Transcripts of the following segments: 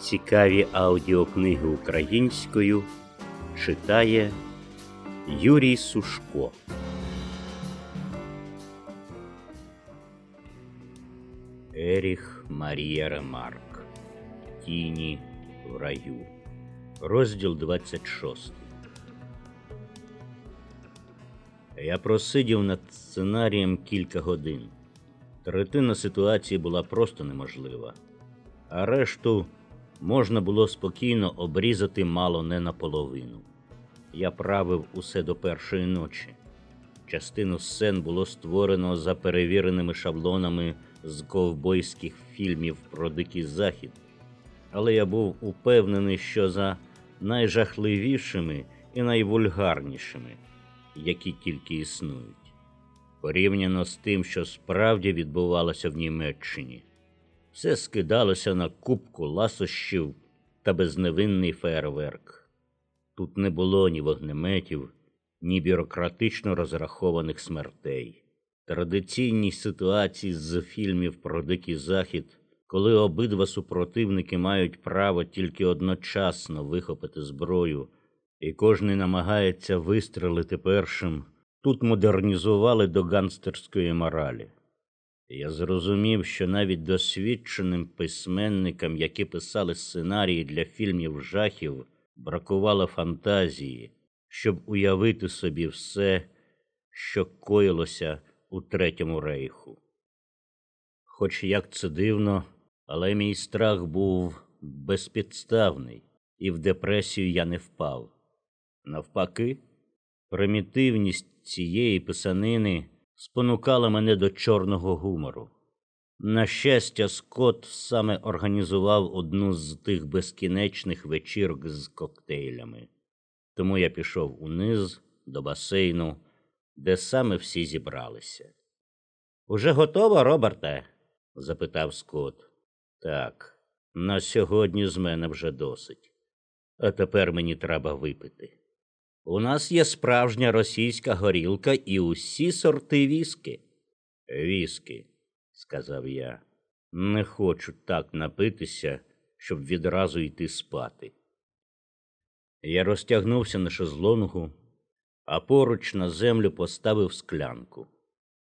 Цікаві аудіокниги українською читає Юрій Сушко. Еріх Марія Ремарк. Тіні в раю. Розділ 26. Я просидів над сценарієм кілька годин. Третина ситуації була просто неможлива. А решту можна було спокійно обрізати мало не наполовину. Я правив усе до першої ночі. Частину сцен було створено за перевіреними шаблонами з ковбойських фільмів про дикий захід, але я був упевнений, що за найжахливішими і найвульгарнішими, які тільки існують, порівняно з тим, що справді відбувалося в Німеччині. Все скидалося на кубку ласощів та безневинний фейерверк. Тут не було ні вогнеметів, ні бюрократично розрахованих смертей. Традиційні ситуації з фільмів про дикий захід, коли обидва супротивники мають право тільки одночасно вихопити зброю, і кожний намагається вистрелити першим, тут модернізували до ганстерської моралі. Я зрозумів, що навіть досвідченим письменникам, які писали сценарії для фільмів жахів, бракувало фантазії, щоб уявити собі все, що коїлося у Третьому рейху. Хоч як це дивно, але мій страх був безпідставний, і в депресію я не впав. Навпаки, примітивність цієї писанини спонукала мене до чорного гумору. На щастя, Скотт саме організував одну з тих безкінечних вечірок з коктейлями, тому я пішов униз до басейну, де саме всі зібралися. Уже готова, Роберте? запитав Скотт. Так, на сьогодні з мене вже досить. А тепер мені треба випити. У нас є справжня російська горілка і усі сорти віскі. Віскі, сказав я, не хочу так напитися, щоб відразу йти спати. Я розтягнувся на шезлонгу, а поруч на землю поставив склянку,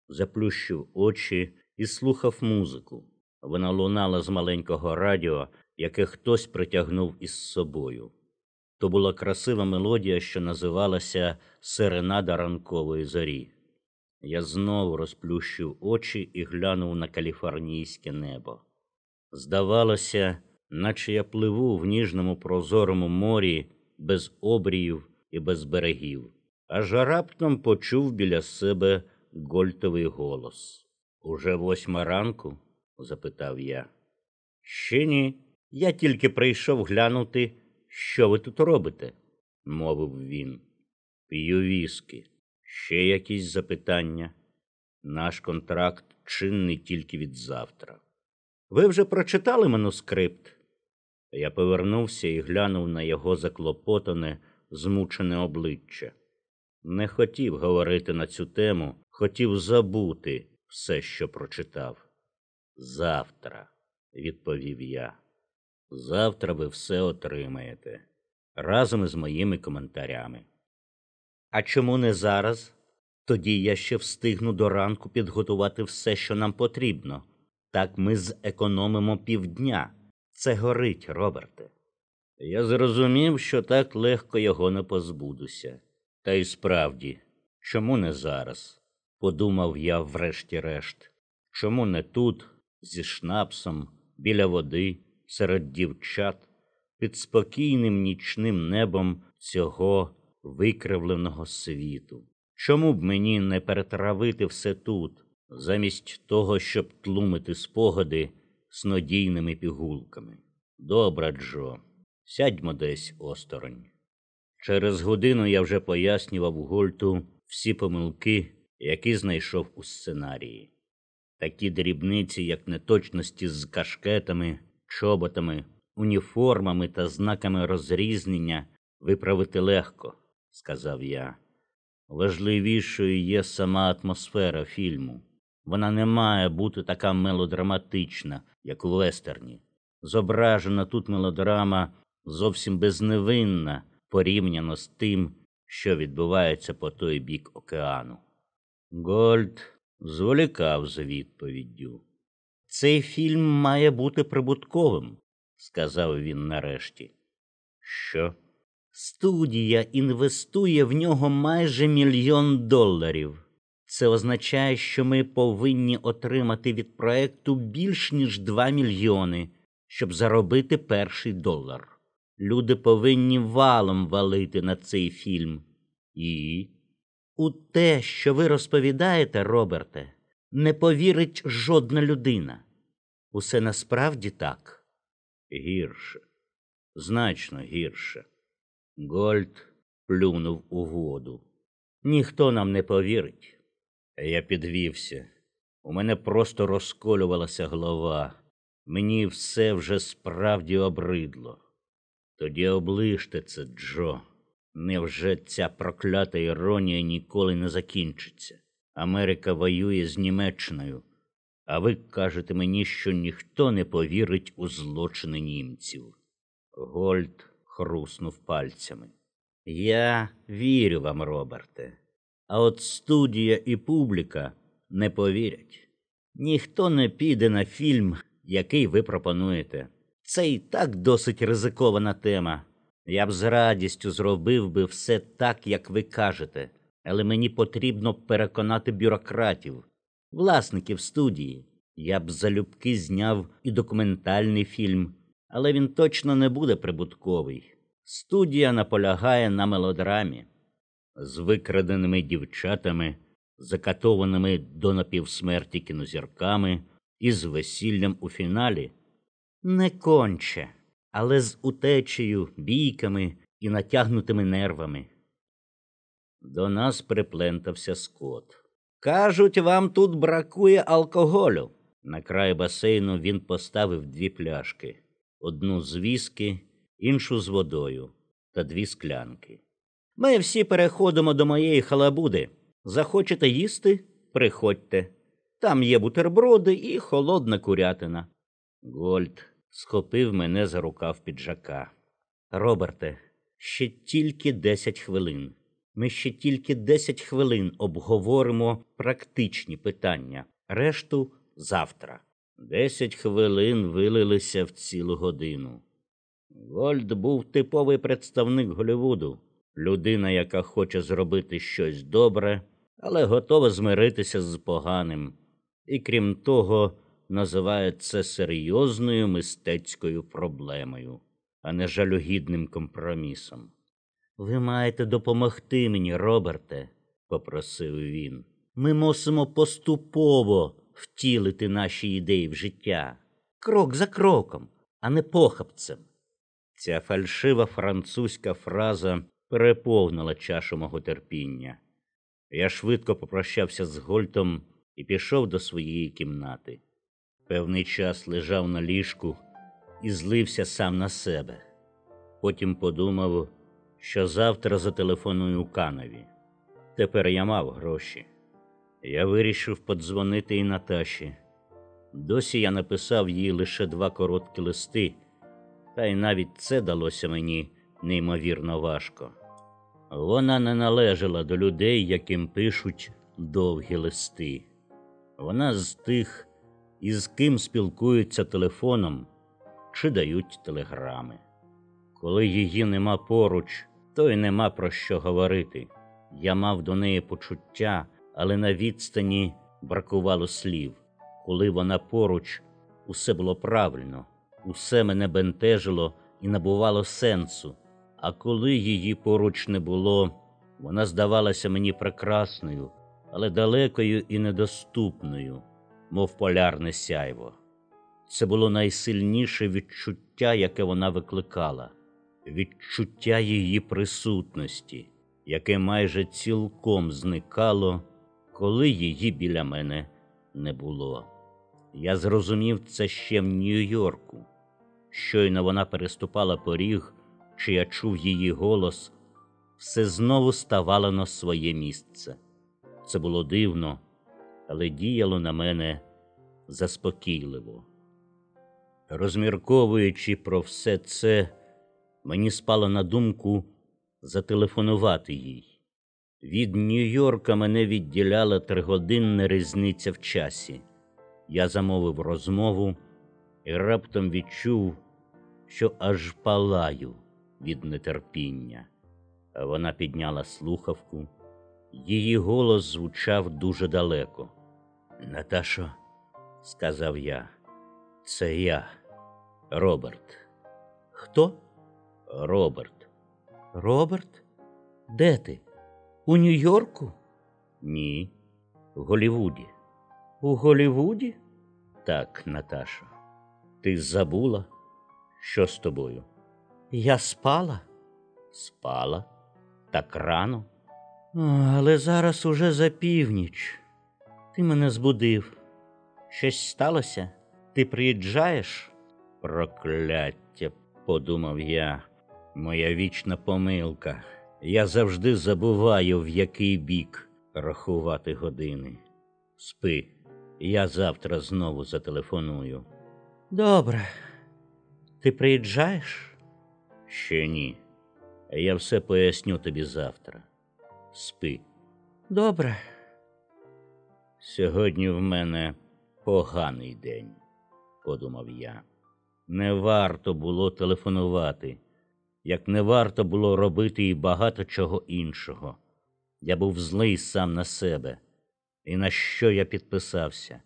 заплющив очі і слухав музику. Вона лунала з маленького радіо, яке хтось притягнув із собою то була красива мелодія, що називалася Серенада ранкової зорі. Я знову розплющив очі і глянув на каліфорнійське небо. Здавалося, наче я пливу в ніжному прозорому морі без обріїв і без берегів, аж раптом почув біля себе гольтовий голос. Уже восьма ранку? запитав я. Ще ні. Я тільки прийшов глянути. Що ви тут робите? мовив він. П'ю віски, Ще якісь запитання. Наш контракт чинний тільки від завтра. Ви вже прочитали манускрипт? Я повернувся і глянув на його заклопотане, змучене обличчя. Не хотів говорити на цю тему, хотів забути все, що прочитав. Завтра, відповів я. Завтра ви все отримаєте разом із моїми коментарями. А чому не зараз? Тоді я ще встигну до ранку підготувати все, що нам потрібно. Так ми зекономимо півдня. Це горить, Роберте. Я зрозумів, що так легко його не позбудуся. Та й справді, чому не зараз? подумав я врешті-решт. Чому не тут, зі шнапсом, біля води? серед дівчат під спокійним нічним небом цього викривленого світу. Чому б мені не перетравити все тут, замість того, щоб тлумити спогади снодійними пігулками? Добра, Джо, сядьмо десь осторонь. Через годину я вже пояснював Гольту всі помилки, які знайшов у сценарії. Такі дрібниці, як неточності з кашкетами чоботами, уніформами та знаками розрізнення виправити легко, сказав я. Важливішою є сама атмосфера фільму. Вона не має бути така мелодраматична, як у вестерні. Зображена тут мелодрама зовсім безневинна порівняно з тим, що відбувається по той бік океану. Гольд зволікав з відповіддю. Цей фільм має бути прибутковим, сказав він нарешті. Що? Студія інвестує в нього майже мільйон доларів. Це означає, що ми повинні отримати від проекту більш ніж два мільйони, щоб заробити перший долар. Люди повинні валом валити на цей фільм. І у те, що ви розповідаєте, Роберте, не повірить жодна людина. Усе насправді так. Гірше, значно гірше. Гольд плюнув у воду. Ніхто нам не повірить. Я підвівся. У мене просто розколювалася голова. Мені все вже справді обридло. Тоді оближте це, Джо. Невже ця проклята іронія ніколи не закінчиться? Америка воює з Німеччиною, а ви кажете мені, що ніхто не повірить у злочини німців. Гольд хруснув пальцями. Я вірю вам, Роберте, а от студія і публіка не повірять. Ніхто не піде на фільм, який ви пропонуєте. Це і так досить ризикована тема. Я б з радістю зробив би все так, як ви кажете але мені потрібно переконати бюрократів, власників студії. Я б залюбки зняв і документальний фільм, але він точно не буде прибутковий. Студія наполягає на мелодрамі з викраденими дівчатами, закатованими до напівсмерті кінозірками і з весіллям у фіналі. Не конче, але з утечею, бійками і натягнутими нервами. До нас приплентався Скот. Кажуть, вам тут бракує алкоголю. На край басейну він поставив дві пляшки: одну з віски, іншу з водою та дві склянки. Ми всі переходимо до моєї халабуди. Захочете їсти? Приходьте. Там є бутерброди і холодна курятина. Гольд схопив мене за рукав піджака. Роберте, ще тільки десять хвилин. Ми ще тільки 10 хвилин обговоримо практичні питання, решту завтра. Десять хвилин вилилися в цілу годину. Вольд був типовий представник Голівуду, людина, яка хоче зробити щось добре, але готова змиритися з поганим, і крім того, називає це серйозною мистецькою проблемою, а не жалюгідним компромісом. Ви маєте допомогти мені, Роберте, попросив він. Ми мусимо поступово втілити наші ідеї в життя, крок за кроком, а не похапцем. Ця фальшива французька фраза переповнила чашу мого терпіння. Я швидко попрощався з Гольтом і пішов до своєї кімнати. Певний час лежав на ліжку і злився сам на себе. Потім подумав що завтра зателефоную Канові. Тепер я мав гроші. Я вирішив подзвонити і Наташі. Досі я написав їй лише два короткі листи, та й навіть це далося мені неймовірно важко. Вона не належала до людей, яким пишуть довгі листи. Вона з тих, із ким спілкуються телефоном чи дають телеграми. Коли її нема поруч, то й нема про що говорити. Я мав до неї почуття, але на відстані бракувало слів. Коли вона поруч, усе було правильно, усе мене бентежило і набувало сенсу. А коли її поруч не було, вона здавалася мені прекрасною, але далекою і недоступною, мов полярне сяйво. Це було найсильніше відчуття, яке вона викликала відчуття її присутності, яке майже цілком зникало, коли її біля мене не було. Я зрозумів це ще в Нью-Йорку. Щойно вона переступала поріг, чи я чув її голос, все знову ставало на своє місце. Це було дивно, але діяло на мене заспокійливо. Розмірковуючи про все це, мені спало на думку зателефонувати їй. Від Нью-Йорка мене відділяла тригодинна різниця в часі. Я замовив розмову і раптом відчув, що аж палаю від нетерпіння. Вона підняла слухавку, її голос звучав дуже далеко. Наташо, сказав я, це я, Роберт. Хто? Роберт. Роберт? Де ти? У Нью-Йорку? Ні. В Голівуді. У Голівуді? Так, Наташа. Ти забула, що з тобою? Я спала? Спала так рано. Але зараз уже за північ. Ти мене збудив. Щось сталося? Ти приїжджаєш? Прокляття, подумав я. Моя вічна помилка. Я завжди забуваю, в який бік рахувати години. Спи, я завтра знову зателефоную. Добре, ти приїжджаєш? Ще ні. Я все поясню тобі завтра. Спи. Добре. Сьогодні в мене поганий день, подумав я. Не варто було телефонувати як не варто було робити і багато чого іншого. Я був злий сам на себе. І на що я підписався,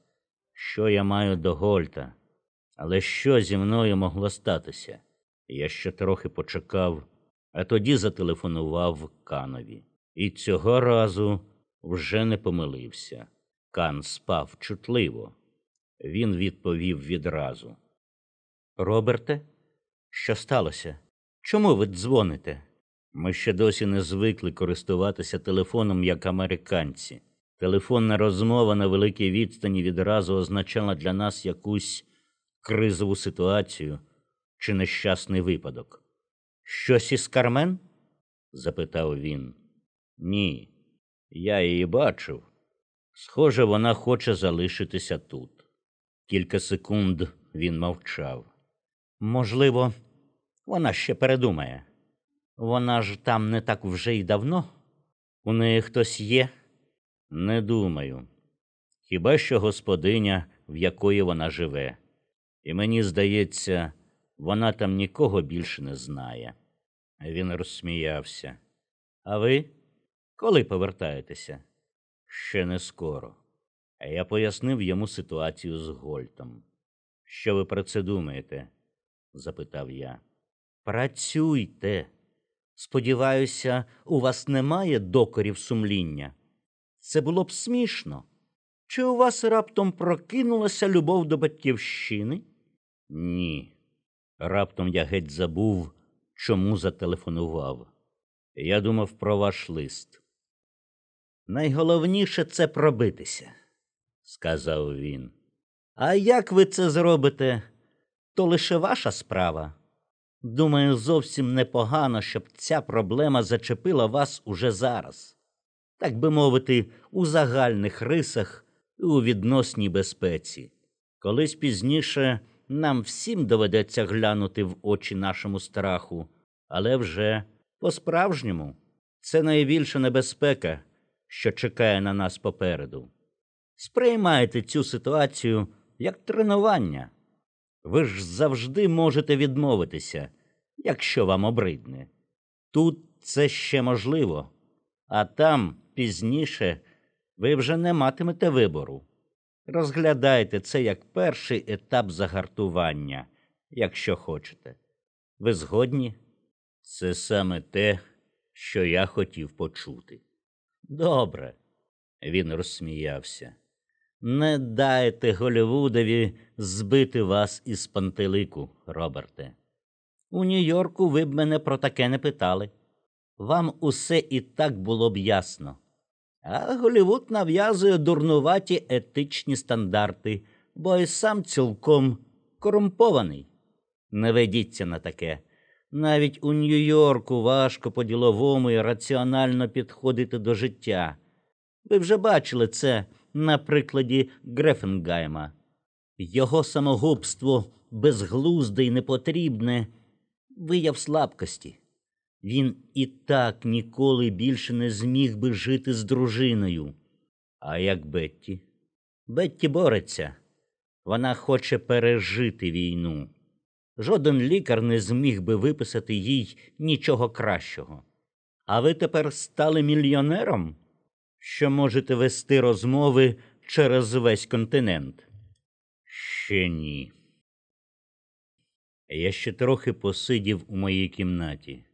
що я маю до Гольта, але що зі мною могло статися? Я ще трохи почекав, а тоді зателефонував Канові. І цього разу вже не помилився. Кан спав чутливо. Він відповів відразу: Роберте, що сталося? Чому ви дзвоните? Ми ще досі не звикли користуватися телефоном як американці. Телефонна розмова на великій відстані відразу означала для нас якусь кризову ситуацію чи нещасний випадок. Щось із Кармен? запитав він. Ні, я її бачив. Схоже, вона хоче залишитися тут. Кілька секунд він мовчав. Можливо, вона ще передумає. Вона ж там не так вже й давно. У неї хтось є? Не думаю. Хіба що господиня, в якої вона живе, і мені здається, вона там нікого більше не знає. Він розсміявся. А ви коли повертаєтеся? Ще не скоро. А Я пояснив йому ситуацію з Гольтом. Що ви про це думаєте? запитав я. Працюйте. Сподіваюся, у вас немає докорів сумління. Це було б смішно. Чи у вас раптом прокинулася любов до Батьківщини? Ні. Раптом я геть забув, чому зателефонував. Я думав про ваш лист. Найголовніше це пробитися, сказав він. А як ви це зробите, то лише ваша справа. Думаю, зовсім непогано, щоб ця проблема зачепила вас уже зараз, так би мовити, у загальних рисах і у відносній безпеці. Колись пізніше нам всім доведеться глянути в очі нашому страху, але вже по-справжньому це найбільша небезпека, що чекає на нас попереду. Сприймайте цю ситуацію як тренування. Ви ж завжди можете відмовитися якщо вам обридне. Тут це ще можливо, а там пізніше ви вже не матимете вибору. Розглядайте це як перший етап загартування, якщо хочете. Ви згодні? Це саме те, що я хотів почути. Добре, він розсміявся. Не дайте Голівудові збити вас із пантелику, Роберте. У Нью-Йорку ви б мене про таке не питали. Вам усе і так було б ясно. А Голівуд нав'язує дурнуваті етичні стандарти, бо і сам цілком корумпований. Не ведіться на таке. Навіть у Нью-Йорку важко по діловому і раціонально підходити до життя. Ви вже бачили це на прикладі Грефенгайма. Його самогубство безглузде і непотрібне вияв слабкості. Він і так ніколи більше не зміг би жити з дружиною. А як Бетті? Бетті бореться. Вона хоче пережити війну. Жоден лікар не зміг би виписати їй нічого кращого. А ви тепер стали мільйонером, що можете вести розмови через весь континент? Ще ні. Я ще трохи посидів у моїй кімнаті.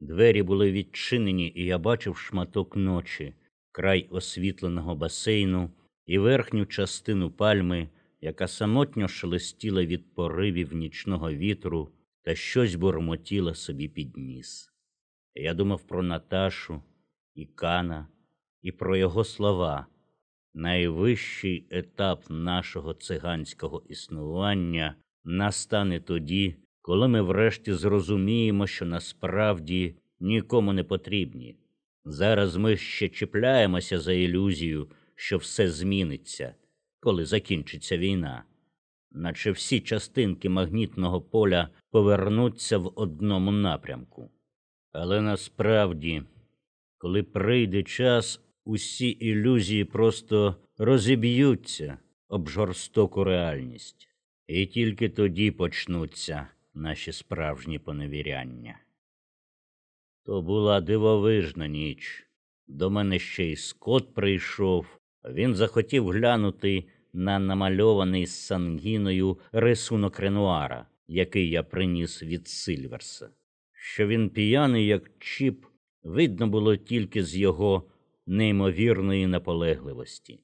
Двері були відчинені, і я бачив шматок ночі, край освітленого басейну і верхню частину пальми, яка самотньо шелестіла від поривів нічного вітру та щось бурмотіла собі під ніс. Я думав про Наташу і Кана і про його слова. Найвищий етап нашого циганського існування настане тоді, коли ми врешті зрозуміємо, що насправді нікому не потрібні. Зараз ми ще чіпляємося за ілюзію, що все зміниться, коли закінчиться війна, наче всі частинки магнітного поля повернуться в одному напрямку. Але насправді, коли прийде час, усі ілюзії просто розіб'ються об жорстоку реальність. І тільки тоді почнуться наші справжні поневіряння. То була дивовижна ніч. До мене ще й Скот прийшов. Він захотів глянути на намальований з сангіною рисунок ренуара, який я приніс від Сильверса. Що він п'яний, як чіп, видно було тільки з його неймовірної наполегливості.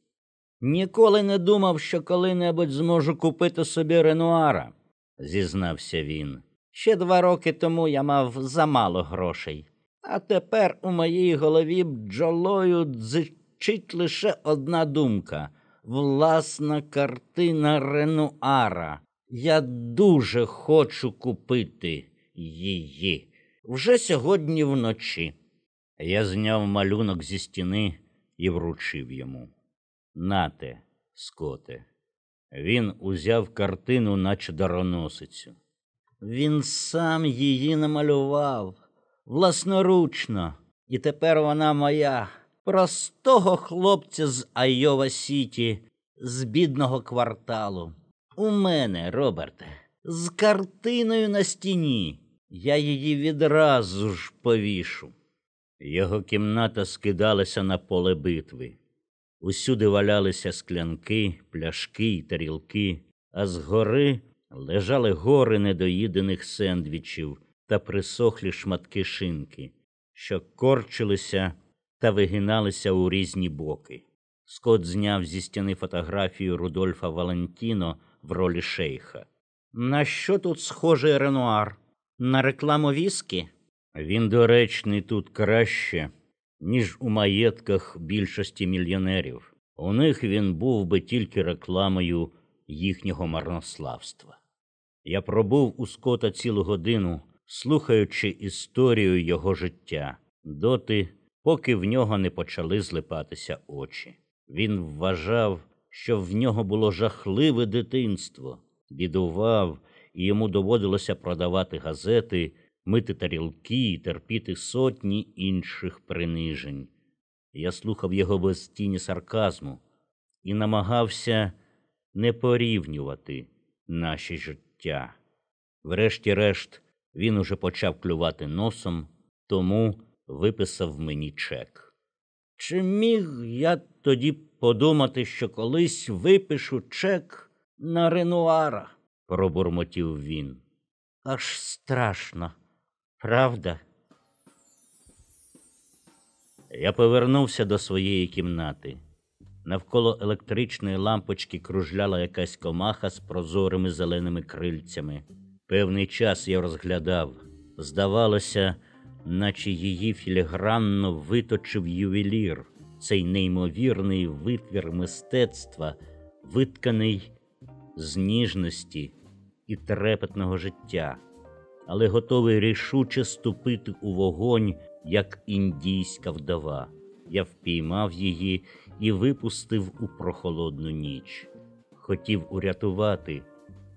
Ніколи не думав, що коли-небудь зможу купити собі ренуара, зізнався він. Ще два роки тому я мав замало грошей, а тепер у моїй голові бджолою дзичить лише одна думка власна картина ренуара. Я дуже хочу купити її вже сьогодні вночі. Я зняв малюнок зі стіни і вручив йому. Нате, скоте. Він узяв картину, наче дароносицю. Він сам її намалював власноручно, і тепер вона моя, простого хлопця з Айова Сіті, з бідного кварталу. У мене, Роберте, з картиною на стіні. Я її відразу ж повішу. Його кімната скидалася на поле битви. Усюди валялися склянки, пляшки й тарілки, а згори лежали гори недоїдених сендвічів та присохлі шматки шинки, що корчилися та вигиналися у різні боки. Скот зняв зі стіни фотографію Рудольфа Валентіно в ролі шейха. На що тут схожий ренуар? На рекламу віскі?» Він доречний тут краще ніж у маєтках більшості мільйонерів. У них він був би тільки рекламою їхнього марнославства. Я пробув у скота цілу годину, слухаючи історію його життя, доти, поки в нього не почали злипатися очі. Він вважав, що в нього було жахливе дитинство, бідував, і йому доводилося продавати газети, мити тарілки і терпіти сотні інших принижень. Я слухав його без тіні сарказму і намагався не порівнювати наші життя. Врешті-решт, він уже почав клювати носом, тому виписав мені чек. Чи міг я тоді подумати, що колись випишу чек на ренуара? пробурмотів він. Аж страшно. Правда. Я повернувся до своєї кімнати. Навколо електричної лампочки кружляла якась комаха з прозорими зеленими крильцями. Певний час я розглядав. Здавалося, наче її філігранно виточив ювелір, цей неймовірний витвір мистецтва, витканий з ніжності і трепетного життя але готовий рішуче ступити у вогонь, як індійська вдова. Я впіймав її і випустив у прохолодну ніч. Хотів урятувати,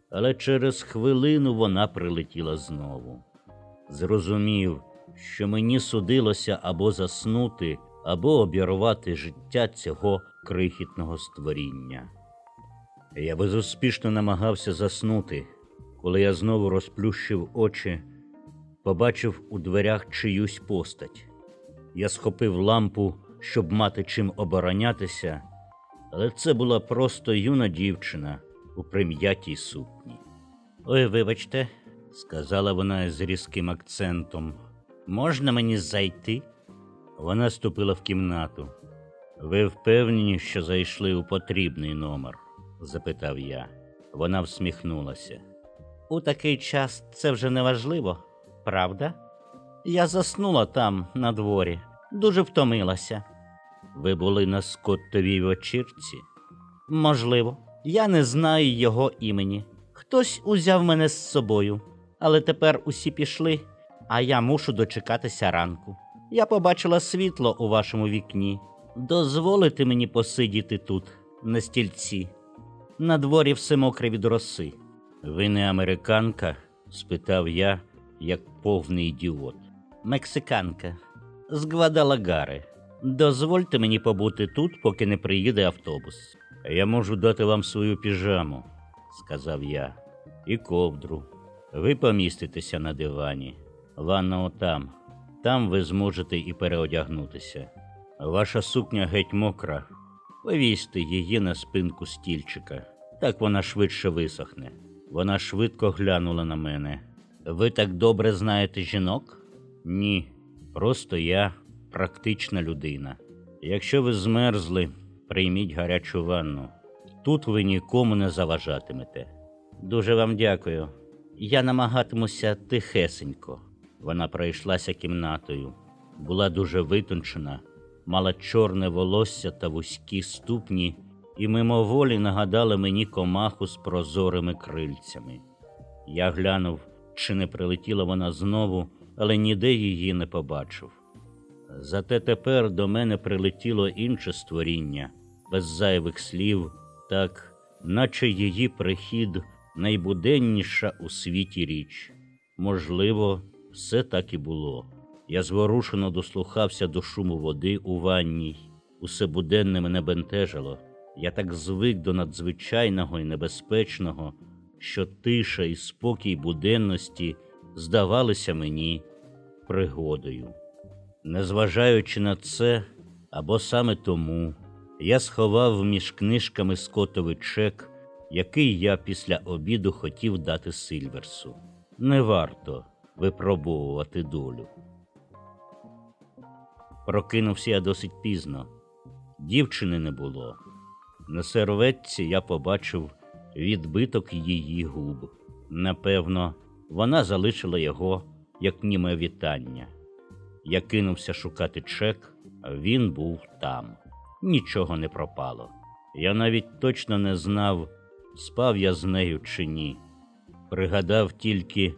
але через хвилину вона прилетіла знову. Зрозумів, що мені судилося або заснути, або обірвати життя цього крихітного створіння. Я безуспішно намагався заснути, коли я знову розплющив очі, побачив у дверях чиюсь постать. Я схопив лампу, щоб мати чим оборонятися, але це була просто юна дівчина у прим'ятій сукні. Ой, вибачте, сказала вона з різким акцентом, можна мені зайти? Вона ступила в кімнату. Ви впевнені, що зайшли у потрібний номер? запитав я. Вона всміхнулася. У такий час це вже не важливо, правда? Я заснула там, на дворі, дуже втомилася. Ви були на Скоттовій вечірці? Можливо, я не знаю його імені. Хтось узяв мене з собою, але тепер усі пішли, а я мушу дочекатися ранку. Я побачила світло у вашому вікні. Дозволите мені посидіти тут, на стільці. На дворі все мокре від роси. Ви не американка? спитав я, як повний ідіот. Мексиканка з Гвадалагари. Дозвольте мені побути тут, поки не приїде автобус. Я можу дати вам свою піжаму, сказав я, і ковдру. Ви поміститеся на дивані, ванна отам. Там ви зможете і переодягнутися. Ваша сукня геть мокра. Повісьте її на спинку стільчика, так вона швидше висохне. Вона швидко глянула на мене. Ви так добре знаєте жінок? Ні, просто я практична людина. Якщо ви змерзли, прийміть гарячу ванну. Тут ви нікому не заважатимете. Дуже вам дякую. Я намагатимуся тихесенько. Вона пройшлася кімнатою, була дуже витончена, мала чорне волосся та вузькі ступні і мимоволі нагадала мені комаху з прозорими крильцями. Я глянув, чи не прилетіла вона знову, але ніде її не побачив. Зате тепер до мене прилетіло інше створіння, без зайвих слів, так, наче її прихід найбуденніша у світі річ. Можливо, все так і було. Я зворушено дослухався до шуму води у ванній, усе буденне мене бентежило. Я так звик до надзвичайного і небезпечного, що тиша і спокій буденності здавалися мені пригодою. Незважаючи на це, або саме тому, я сховав між книжками скотовий чек, який я після обіду хотів дати Сильверсу. Не варто випробовувати долю. Прокинувся я досить пізно, дівчини не було. На серветці я побачив відбиток її губ. Напевно, вона залишила його як німе вітання. Я кинувся шукати чек, він був там. Нічого не пропало. Я навіть точно не знав, спав я з нею чи ні. Пригадав тільки,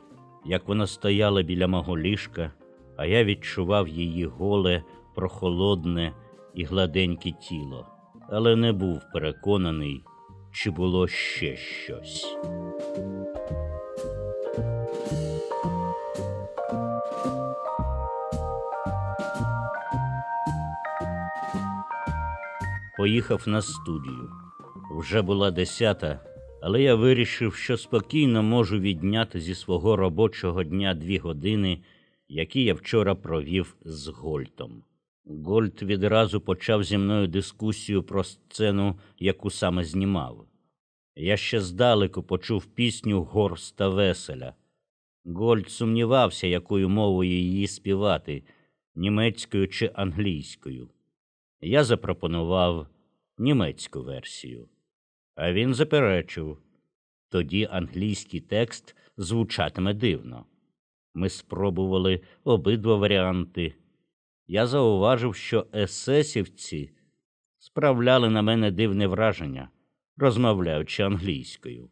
як вона стояла біля мого ліжка, а я відчував її голе, прохолодне і гладеньке тіло але не був переконаний, чи було ще щось. Поїхав на студію. Вже була десята, але я вирішив, що спокійно можу відняти зі свого робочого дня дві години, які я вчора провів з Гольтом. Гольд відразу почав зі мною дискусію про сцену, яку саме знімав. Я ще здалеку почув пісню горста веселя. Гольд сумнівався, якою мовою її співати, німецькою чи англійською. Я запропонував німецьку версію, а він заперечив тоді англійський текст звучатиме дивно. Ми спробували обидва варіанти я зауважив, що есесівці справляли на мене дивне враження, розмовляючи англійською.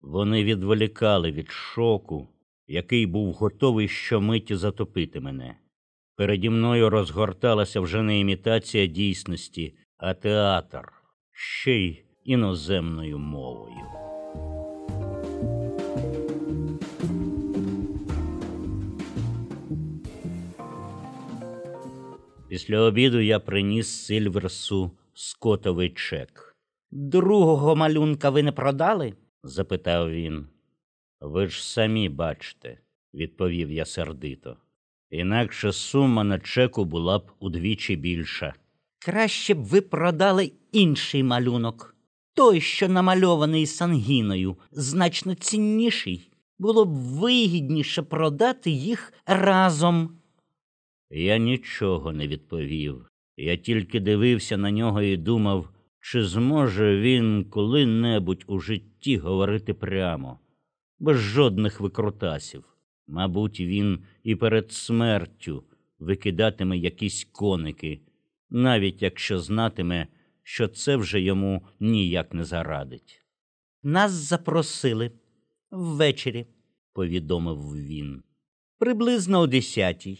Вони відволікали від шоку, який був готовий щомиті затопити мене. Переді мною розгорталася вже не імітація дійсності, а театр ще й іноземною мовою. Після обіду я приніс Сильверсу скотовий чек. Другого малюнка ви не продали? запитав він. Ви ж самі бачите, відповів я сердито. Інакше сума на чеку була б удвічі більша. Краще б ви продали інший малюнок. Той, що намальований сангіною, значно цінніший. Було б вигідніше продати їх разом. Я нічого не відповів. Я тільки дивився на нього і думав, чи зможе він коли-небудь у житті говорити прямо, без жодних викрутасів. Мабуть, він і перед смертю викидатиме якісь коники, навіть якщо знатиме, що це вже йому ніяк не зарадить. Нас запросили ввечері, повідомив він, приблизно о десятій.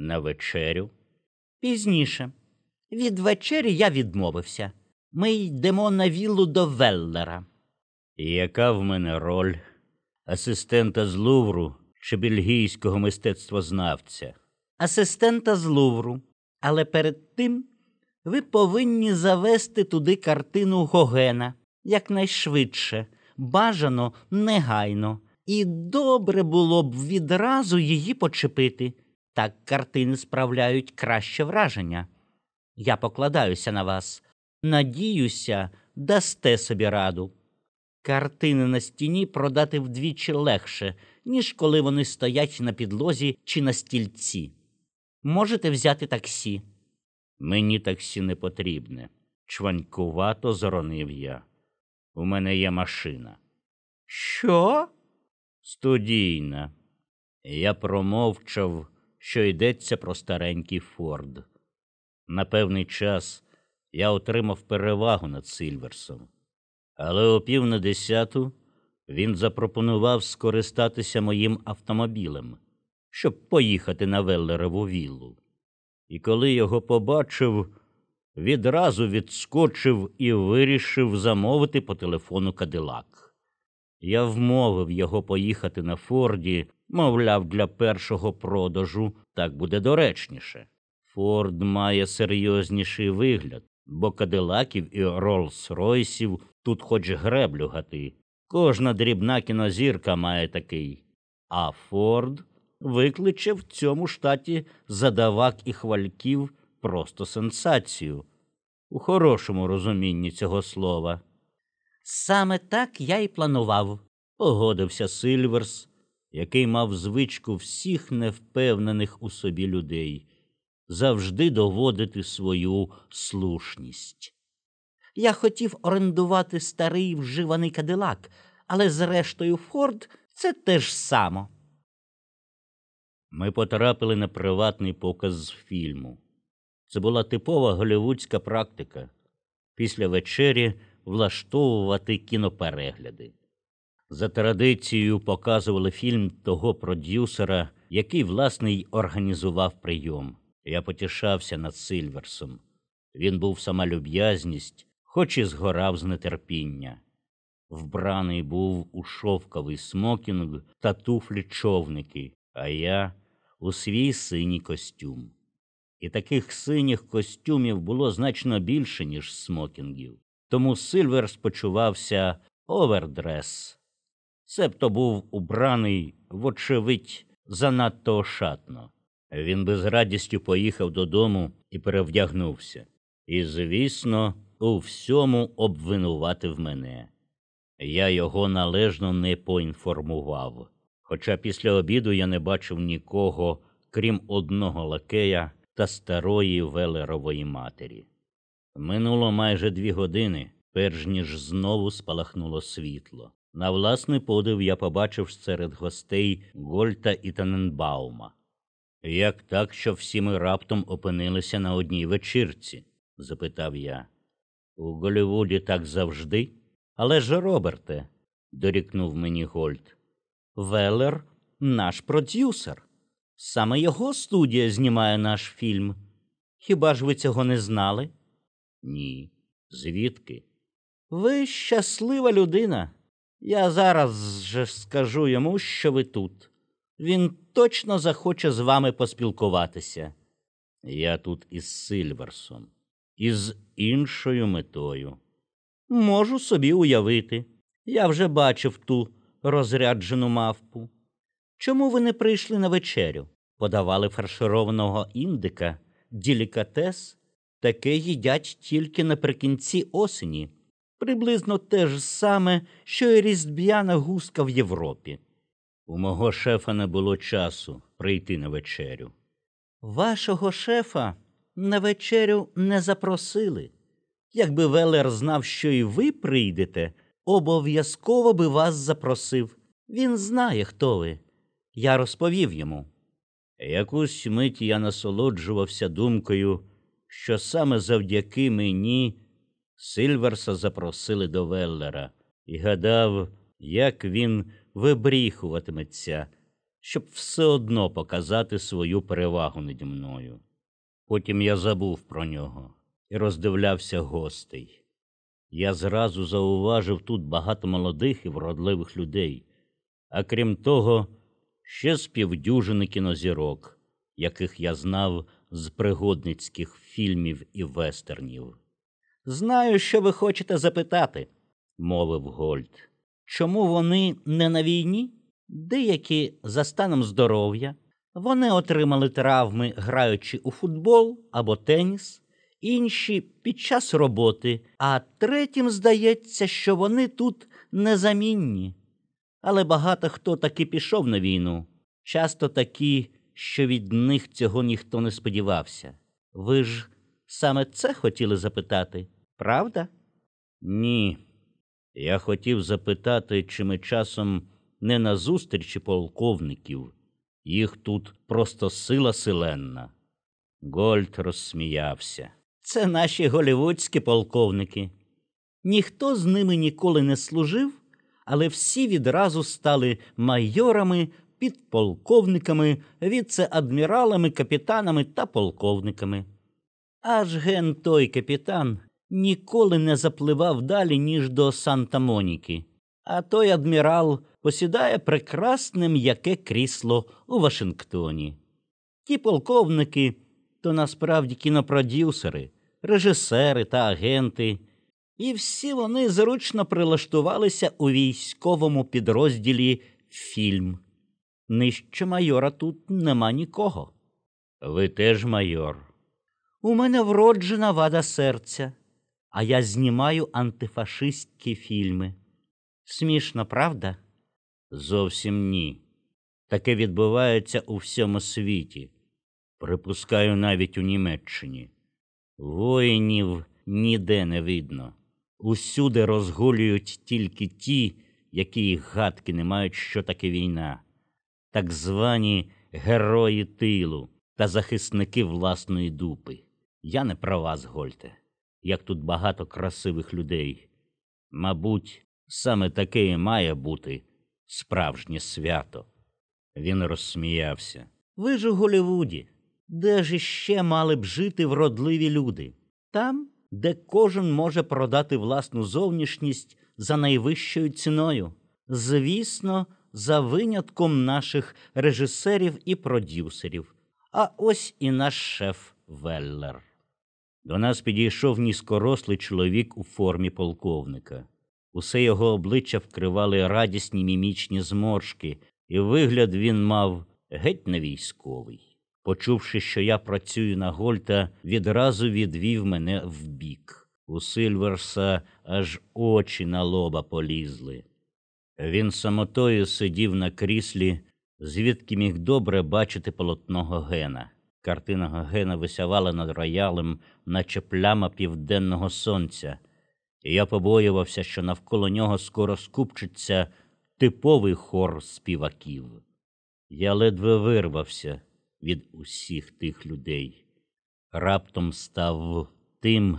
На вечерю. Пізніше. Від вечері я відмовився. Ми йдемо на віллу до Веллера. Яка в мене роль асистента з Лувру чи бельгійського мистецтвознавця? Асистента з Лувру. Але перед тим ви повинні завести туди картину Гогена якнайшвидше, бажано негайно. І добре було б відразу її почепити. Так картини справляють краще враження. Я покладаюся на вас. Надіюся, дасте собі раду. Картини на стіні продати вдвічі легше, ніж коли вони стоять на підлозі чи на стільці. Можете взяти таксі. Мені таксі не потрібне. Чванькувато зоронив я. У мене є машина. Що? Студійна. Я промовчав що йдеться про старенький Форд. На певний час я отримав перевагу над Сильверсом, але о пів на десяту він запропонував скористатися моїм автомобілем, щоб поїхати на Веллереву віллу. І коли його побачив, відразу відскочив і вирішив замовити по телефону Кадилак. Я вмовив його поїхати на Форді мовляв, для першого продажу так буде доречніше. Форд має серйозніший вигляд, бо кадилаків і Роллс-Ройсів тут хоч греблю гати. Кожна дрібна кінозірка має такий. А Форд викличе в цьому штаті задавак і хвальків просто сенсацію. У хорошому розумінні цього слова. Саме так я й планував, погодився Сильверс, який мав звичку всіх невпевнених у собі людей завжди доводити свою слушність. Я хотів орендувати старий вживаний кадилак, але зрештою Форд це те ж само. Ми потрапили на приватний показ фільму. Це була типова голівудська практика після вечері влаштовувати кіноперегляди за традицією показували фільм того продюсера, який власне й організував прийом. Я потішався над Сильверсом. Він був сама люб'язність, хоч і згорав з нетерпіння. Вбраний був у шовковий смокінг та туфлі човники, а я у свій синій костюм. І таких синіх костюмів було значно більше, ніж смокінгів. Тому Сильверс почувався овердрес себто був убраний, вочевидь, занадто ошатно. Він без радістю поїхав додому і перевдягнувся. І, звісно, у всьому обвинуватив мене. Я його належно не поінформував. Хоча після обіду я не бачив нікого, крім одного лакея та старої велерової матері. Минуло майже дві години, перш ніж знову спалахнуло світло. На власний подив я побачив серед гостей Гольта і Таненбаума. Як так, що всі ми раптом опинилися на одній вечірці? запитав я. У Голівуді так завжди. Але ж, Роберте, дорікнув мені Гольд, Велер наш продюсер. Саме його студія знімає наш фільм. Хіба ж ви цього не знали? Ні. Звідки? Ви щаслива людина. Я зараз же скажу йому, що ви тут. Він точно захоче з вами поспілкуватися. Я тут із Сильверсом, із іншою метою. Можу собі уявити. Я вже бачив ту розряджену мавпу. Чому ви не прийшли на вечерю? Подавали фаршированого індика, ділікатес, таке їдять тільки наприкінці осені приблизно те ж саме, що й різдб'яна гуска в Європі. У мого шефа не було часу прийти на вечерю. Вашого шефа на вечерю не запросили. Якби Велер знав, що і ви прийдете, обов'язково би вас запросив. Він знає, хто ви. Я розповів йому. Якусь мить я насолоджувався думкою, що саме завдяки мені Сильверса запросили до Веллера і гадав, як він вибріхуватиметься, щоб все одно показати свою перевагу наді мною. Потім я забув про нього і роздивлявся гостей. Я зразу зауважив тут багато молодих і вродливих людей, а крім того, ще з півдюжини кінозірок, яких я знав з пригодницьких фільмів і вестернів. Знаю, що ви хочете запитати, мовив Гольд. Чому вони не на війні? Деякі за станом здоров'я, вони отримали травми, граючи у футбол або теніс, інші під час роботи, а третім здається, що вони тут незамінні. Але багато хто таки пішов на війну, часто такі, що від них цього ніхто не сподівався. Ви ж Саме це хотіли запитати, правда? Ні. Я хотів запитати, чи ми часом не на зустрічі полковників, їх тут просто сила силенна. Гольд розсміявся. Це наші голівудські полковники. Ніхто з ними ніколи не служив, але всі відразу стали майорами, підполковниками, віце-адміралами, капітанами та полковниками. Аж ген той капітан ніколи не запливав далі, ніж до Санта Моніки, а той адмірал посідає прекрасне м'яке крісло у Вашингтоні. Ті полковники то насправді кінопродюсери, режисери та агенти, і всі вони зручно прилаштувалися у військовому підрозділі фільм. Нижче майора тут нема нікого. Ви теж майор у мене вроджена вада серця, а я знімаю антифашистські фільми. Смішно, правда? Зовсім ні. Таке відбувається у всьому світі. Припускаю навіть у Німеччині. Воїнів ніде не видно. Усюди розгулюють тільки ті, які гадки не мають, що таке війна, так звані герої тилу та захисники власної дупи. Я не про вас, Гольте, як тут багато красивих людей. Мабуть, саме таке і має бути справжнє свято. Він розсміявся. Ви ж у Голівуді, де ж іще мали б жити вродливі люди? Там, де кожен може продати власну зовнішність за найвищою ціною. Звісно, за винятком наших режисерів і продюсерів. А ось і наш шеф Веллер. До нас підійшов нізкорослий чоловік у формі полковника. Усе його обличчя вкривали радісні мімічні зморшки, і вигляд він мав геть не військовий. Почувши, що я працюю на Гольта, відразу відвів мене вбік. У Сильверса аж очі на лоба полізли. Він самотою сидів на кріслі, звідки міг добре бачити полотного гена. Картина Гогена висявала над роялем, наче пляма південного сонця, і я побоювався, що навколо нього скоро скупчиться типовий хор співаків. Я ледве вирвався від усіх тих людей, раптом став тим,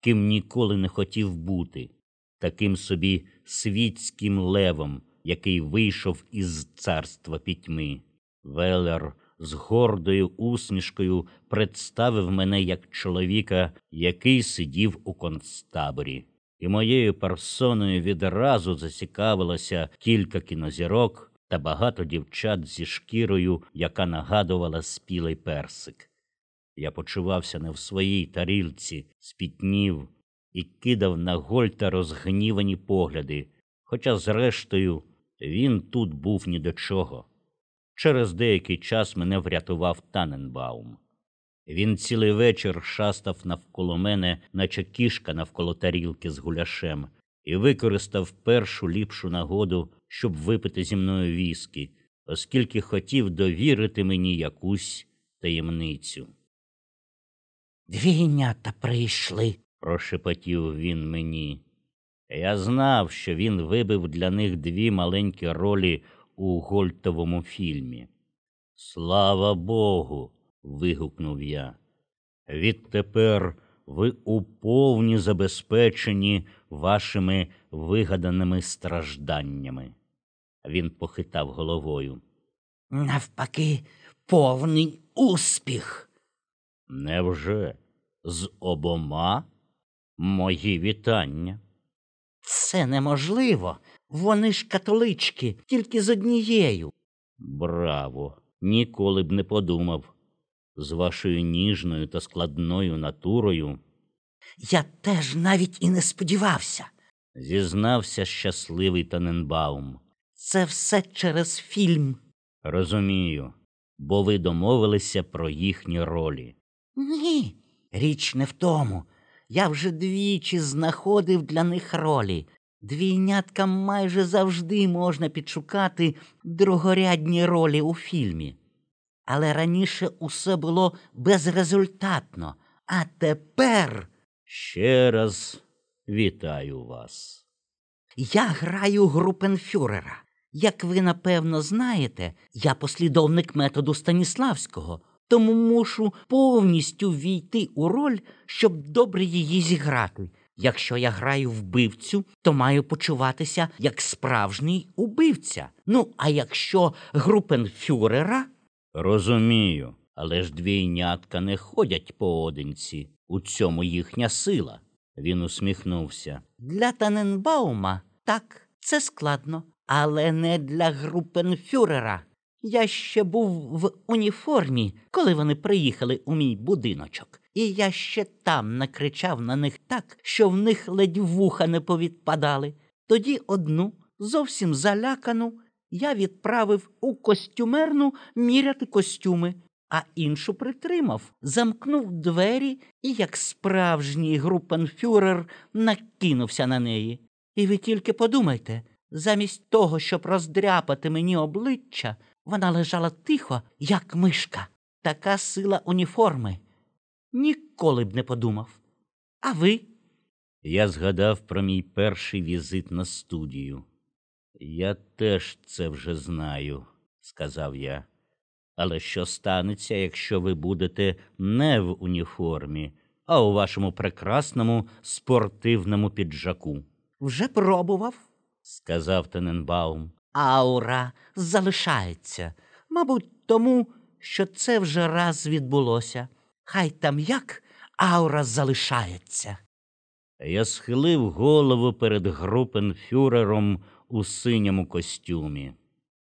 ким ніколи не хотів бути, таким собі світським левом, який вийшов із царства пітьми. Велер з гордою усмішкою представив мене як чоловіка, який сидів у концтаборі. І моєю персоною відразу зацікавилося кілька кінозірок та багато дівчат зі шкірою, яка нагадувала спілий персик. Я почувався не в своїй тарілці, спітнів і кидав на Гольта розгнівані погляди, хоча, зрештою, він тут був ні до чого. Через деякий час мене врятував Таненбаум. Він цілий вечір шастав навколо мене, наче кішка навколо тарілки з гуляшем, і використав першу ліпшу нагоду, щоб випити зі мною віскі, оскільки хотів довірити мені якусь таємницю. Двійнята прийшли, прошепотів він мені. Я знав, що він вибив для них дві маленькі ролі у гольтовому фільмі. Слава Богу. вигукнув я. Відтепер ви уповні забезпечені вашими вигаданими стражданнями. Він похитав головою. Навпаки, повний успіх. Невже з обома мої вітання? Це неможливо. Вони ж католички, тільки з однією. Браво! Ніколи б не подумав. З вашою ніжною та складною натурою. Я теж навіть і не сподівався, зізнався щасливий Таненбаум. Це все через фільм. Розумію, бо ви домовилися про їхні ролі. Ні, річ не в тому. Я вже двічі знаходив для них ролі. Двійняткам майже завжди можна підшукати другорядні ролі у фільмі. Але раніше усе було безрезультатно, а тепер ще раз вітаю вас. Я граю групенфюрера. Як ви напевно знаєте, я послідовник методу Станіславського, тому мушу повністю війти у роль, щоб добре її зіграти. Якщо я граю вбивцю, то маю почуватися як справжній убивця. Ну, а якщо групенфюрера. Розумію, але ж двійнятка не ходять поодинці. У цьому їхня сила. Він усміхнувся. Для Таненбаума так, це складно, але не для групенфюрера. Я ще був в уніформі, коли вони приїхали у мій будиночок і я ще там накричав на них так, що в них ледь вуха не повідпадали. Тоді одну, зовсім залякану, я відправив у костюмерну міряти костюми, а іншу притримав, замкнув двері і, як справжній групенфюрер, накинувся на неї. І ви тільки подумайте, замість того, щоб роздряпати мені обличчя, вона лежала тихо, як мишка. Така сила уніформи. Ніколи б не подумав. А ви? Я згадав про мій перший візит на студію. Я теж це вже знаю, сказав я. Але що станеться, якщо ви будете не в уніформі, а у вашому прекрасному спортивному піджаку? Вже пробував, сказав Тененбаум. Аура залишається, мабуть, тому, що це вже раз відбулося. Хай там як аура залишається. Я схилив голову перед групенфюрером у синьому костюмі.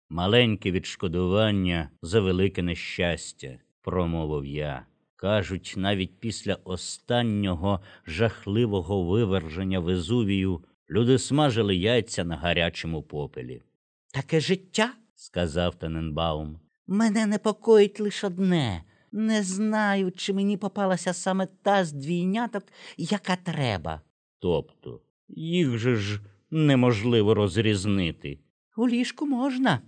Маленьке відшкодування за велике нещастя, промовив я. Кажуть, навіть після останнього жахливого виверження Везувію люди смажили яйця на гарячому попелі. Таке життя, сказав Таненбаум, мене непокоїть лише одне не знаю, чи мені попалася саме та з двійняток, яка треба. Тобто їх же ж неможливо розрізнити. У ліжку можна.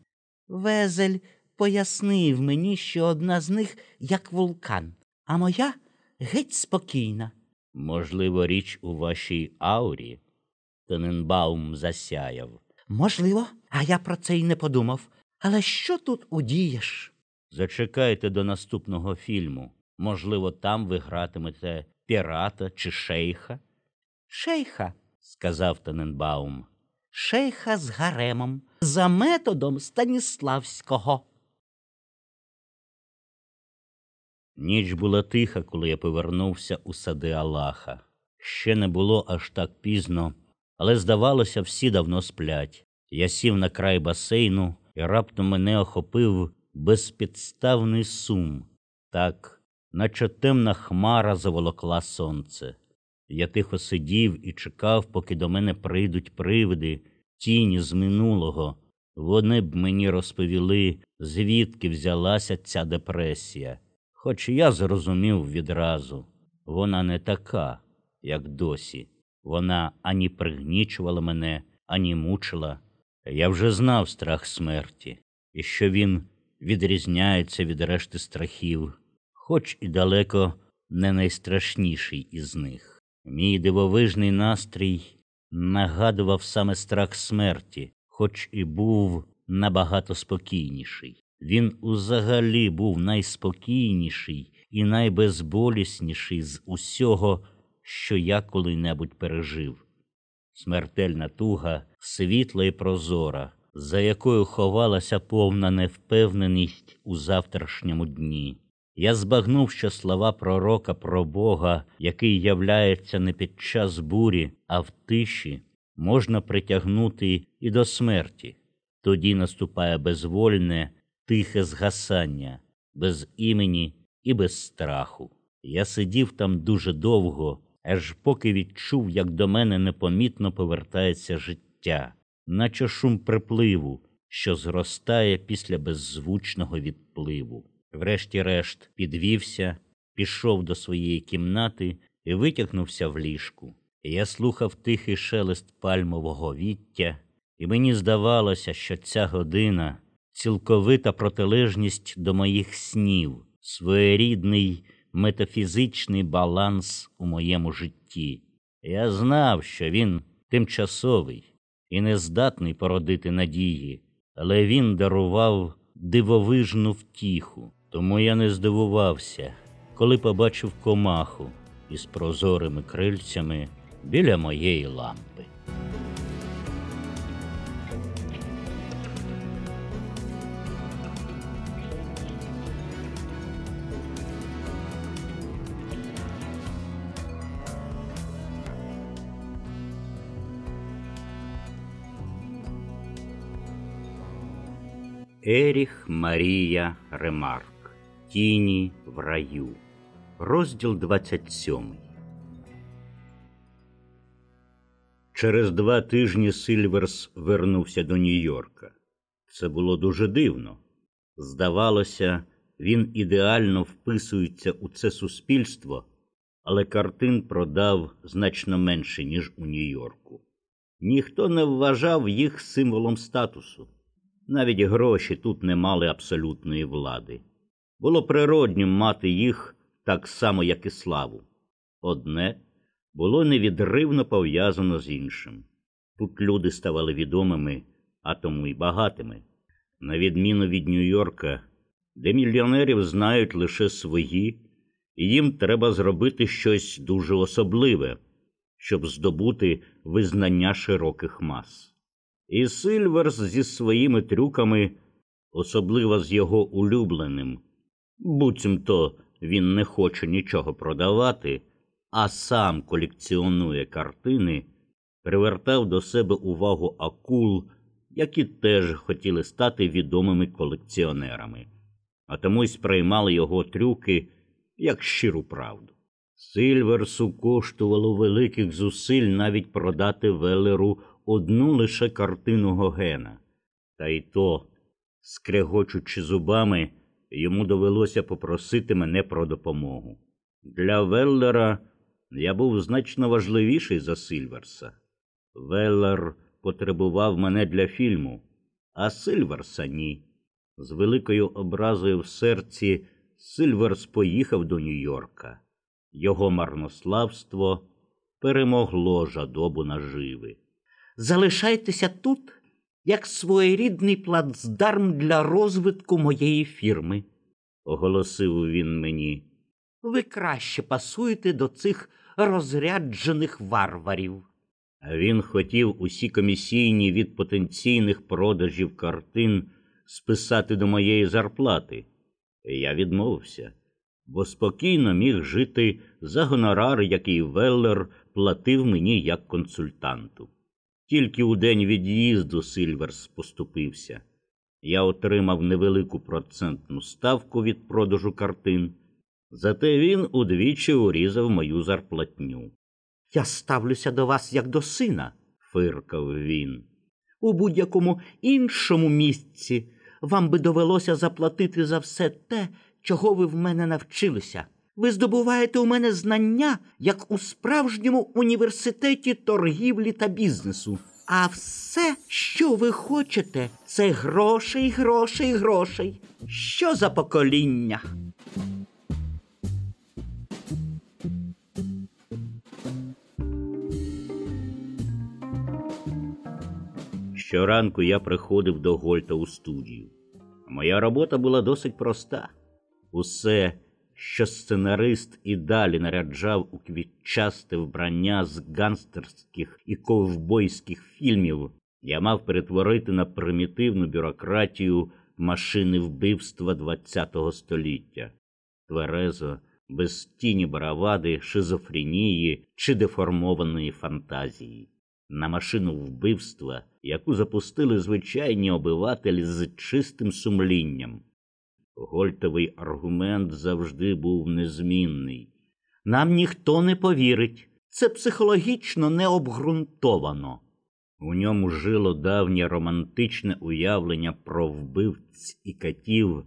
Везель пояснив мені, що одна з них як вулкан, а моя геть спокійна. Можливо, річ у вашій аурі. Тененбаум засяяв. Можливо, а я про це й не подумав. Але що тут удієш? Зачекайте до наступного фільму. Можливо, там ви гратимете пірата чи шейха. Шейха, сказав Таненбаум. Шейха з гаремом за методом Станіславського. Ніч була тиха, коли я повернувся у сади Аллаха. Ще не було аж так пізно, але, здавалося, всі давно сплять. Я сів на край басейну і раптом мене охопив безпідставний сум, так, наче темна хмара заволокла сонце. Я тихо сидів і чекав, поки до мене прийдуть привиди, тіні з минулого. Вони б мені розповіли, звідки взялася ця депресія. Хоч я зрозумів відразу вона не така, як досі. Вона ані пригнічувала мене, ані мучила. Я вже знав страх смерті, і що він відрізняється від решти страхів, хоч і далеко не найстрашніший із них. Мій дивовижний настрій нагадував саме страх смерті, хоч і був набагато спокійніший. Він узагалі був найспокійніший і найбезболісніший з усього, що я коли-небудь пережив. Смертельна туга, світла і прозора, за якою ховалася повна невпевненість у завтрашньому дні. Я збагнув, що слова пророка про Бога, який являється не під час бурі, а в тиші, можна притягнути і до смерті. Тоді наступає безвольне, тихе згасання, без імені і без страху. Я сидів там дуже довго, аж поки відчув, як до мене непомітно повертається життя наче шум припливу, що зростає після беззвучного відпливу. Врешті-решт підвівся, пішов до своєї кімнати і витягнувся в ліжку. Я слухав тихий шелест пальмового віття, і мені здавалося, що ця година цілковита протилежність до моїх снів, своєрідний метафізичний баланс у моєму житті. Я знав, що він тимчасовий, і не здатний породити надії, але він дарував дивовижну втіху. Тому я не здивувався, коли побачив комаху із прозорими крильцями біля моєї лампи. Еріх Марія Ремарк Тіні в раю. Розділ 27. Через два тижні Сильверс вернувся до Нью-Йорка. Це було дуже дивно. Здавалося, він ідеально вписується у це суспільство, але картин продав значно менше, ніж у Нью-Йорку. Ніхто не вважав їх символом статусу навіть гроші тут не мали абсолютної влади. Було природнім мати їх так само, як і славу. Одне було невідривно пов'язано з іншим. Тут люди ставали відомими, а тому й багатими. На відміну від Нью-Йорка, де мільйонерів знають лише свої, і їм треба зробити щось дуже особливе, щоб здобути визнання широких мас. І Сильверс зі своїми трюками, особливо з його улюбленим. Буцімто він не хоче нічого продавати, а сам колекціонує картини, привертав до себе увагу акул, які теж хотіли стати відомими колекціонерами, а тому й сприймали його трюки як щиру правду. Сильверсу коштувало великих зусиль навіть продати велеру одну лише картину Гогена, та й то, скрегочучи зубами, йому довелося попросити мене про допомогу. Для Веллера я був значно важливіший за Сильверса. Веллер потребував мене для фільму, а Сильверса ні. З великою образою в серці Сильверс поїхав до Нью-Йорка. Його марнославство перемогло жадобу наживи залишайтеся тут як своєрідний плацдарм для розвитку моєї фірми, оголосив він мені. Ви краще пасуєте до цих розряджених варварів. А Він хотів усі комісійні від потенційних продажів картин списати до моєї зарплати. Я відмовився, бо спокійно міг жити за гонорар, який Веллер платив мені як консультанту. Тільки у день від'їзду Сильверс поступився. Я отримав невелику процентну ставку від продажу картин, зате він удвічі урізав мою зарплатню. Я ставлюся до вас як до сина, фиркав він. У будь-якому іншому місці вам би довелося заплатити за все те, чого ви в мене навчилися. Ви здобуваєте у мене знання, як у справжньому університеті торгівлі та бізнесу. А все, що ви хочете, це грошей, грошей, грошей. Що за покоління? Щоранку я приходив до Гольта у студію. Моя робота була досить проста. Усе що сценарист і далі наряджав у квітчасте вбрання з ганстерських і ковбойських фільмів, я мав перетворити на примітивну бюрократію машини вбивства ХХ століття. Тверезо, без тіні баравади, шизофренії чи деформованої фантазії. На машину вбивства, яку запустили звичайні обивателі з чистим сумлінням, Гольтовий аргумент завжди був незмінний. Нам ніхто не повірить, це психологічно не обґрунтовано. У ньому жило давнє романтичне уявлення про вбивць і катів,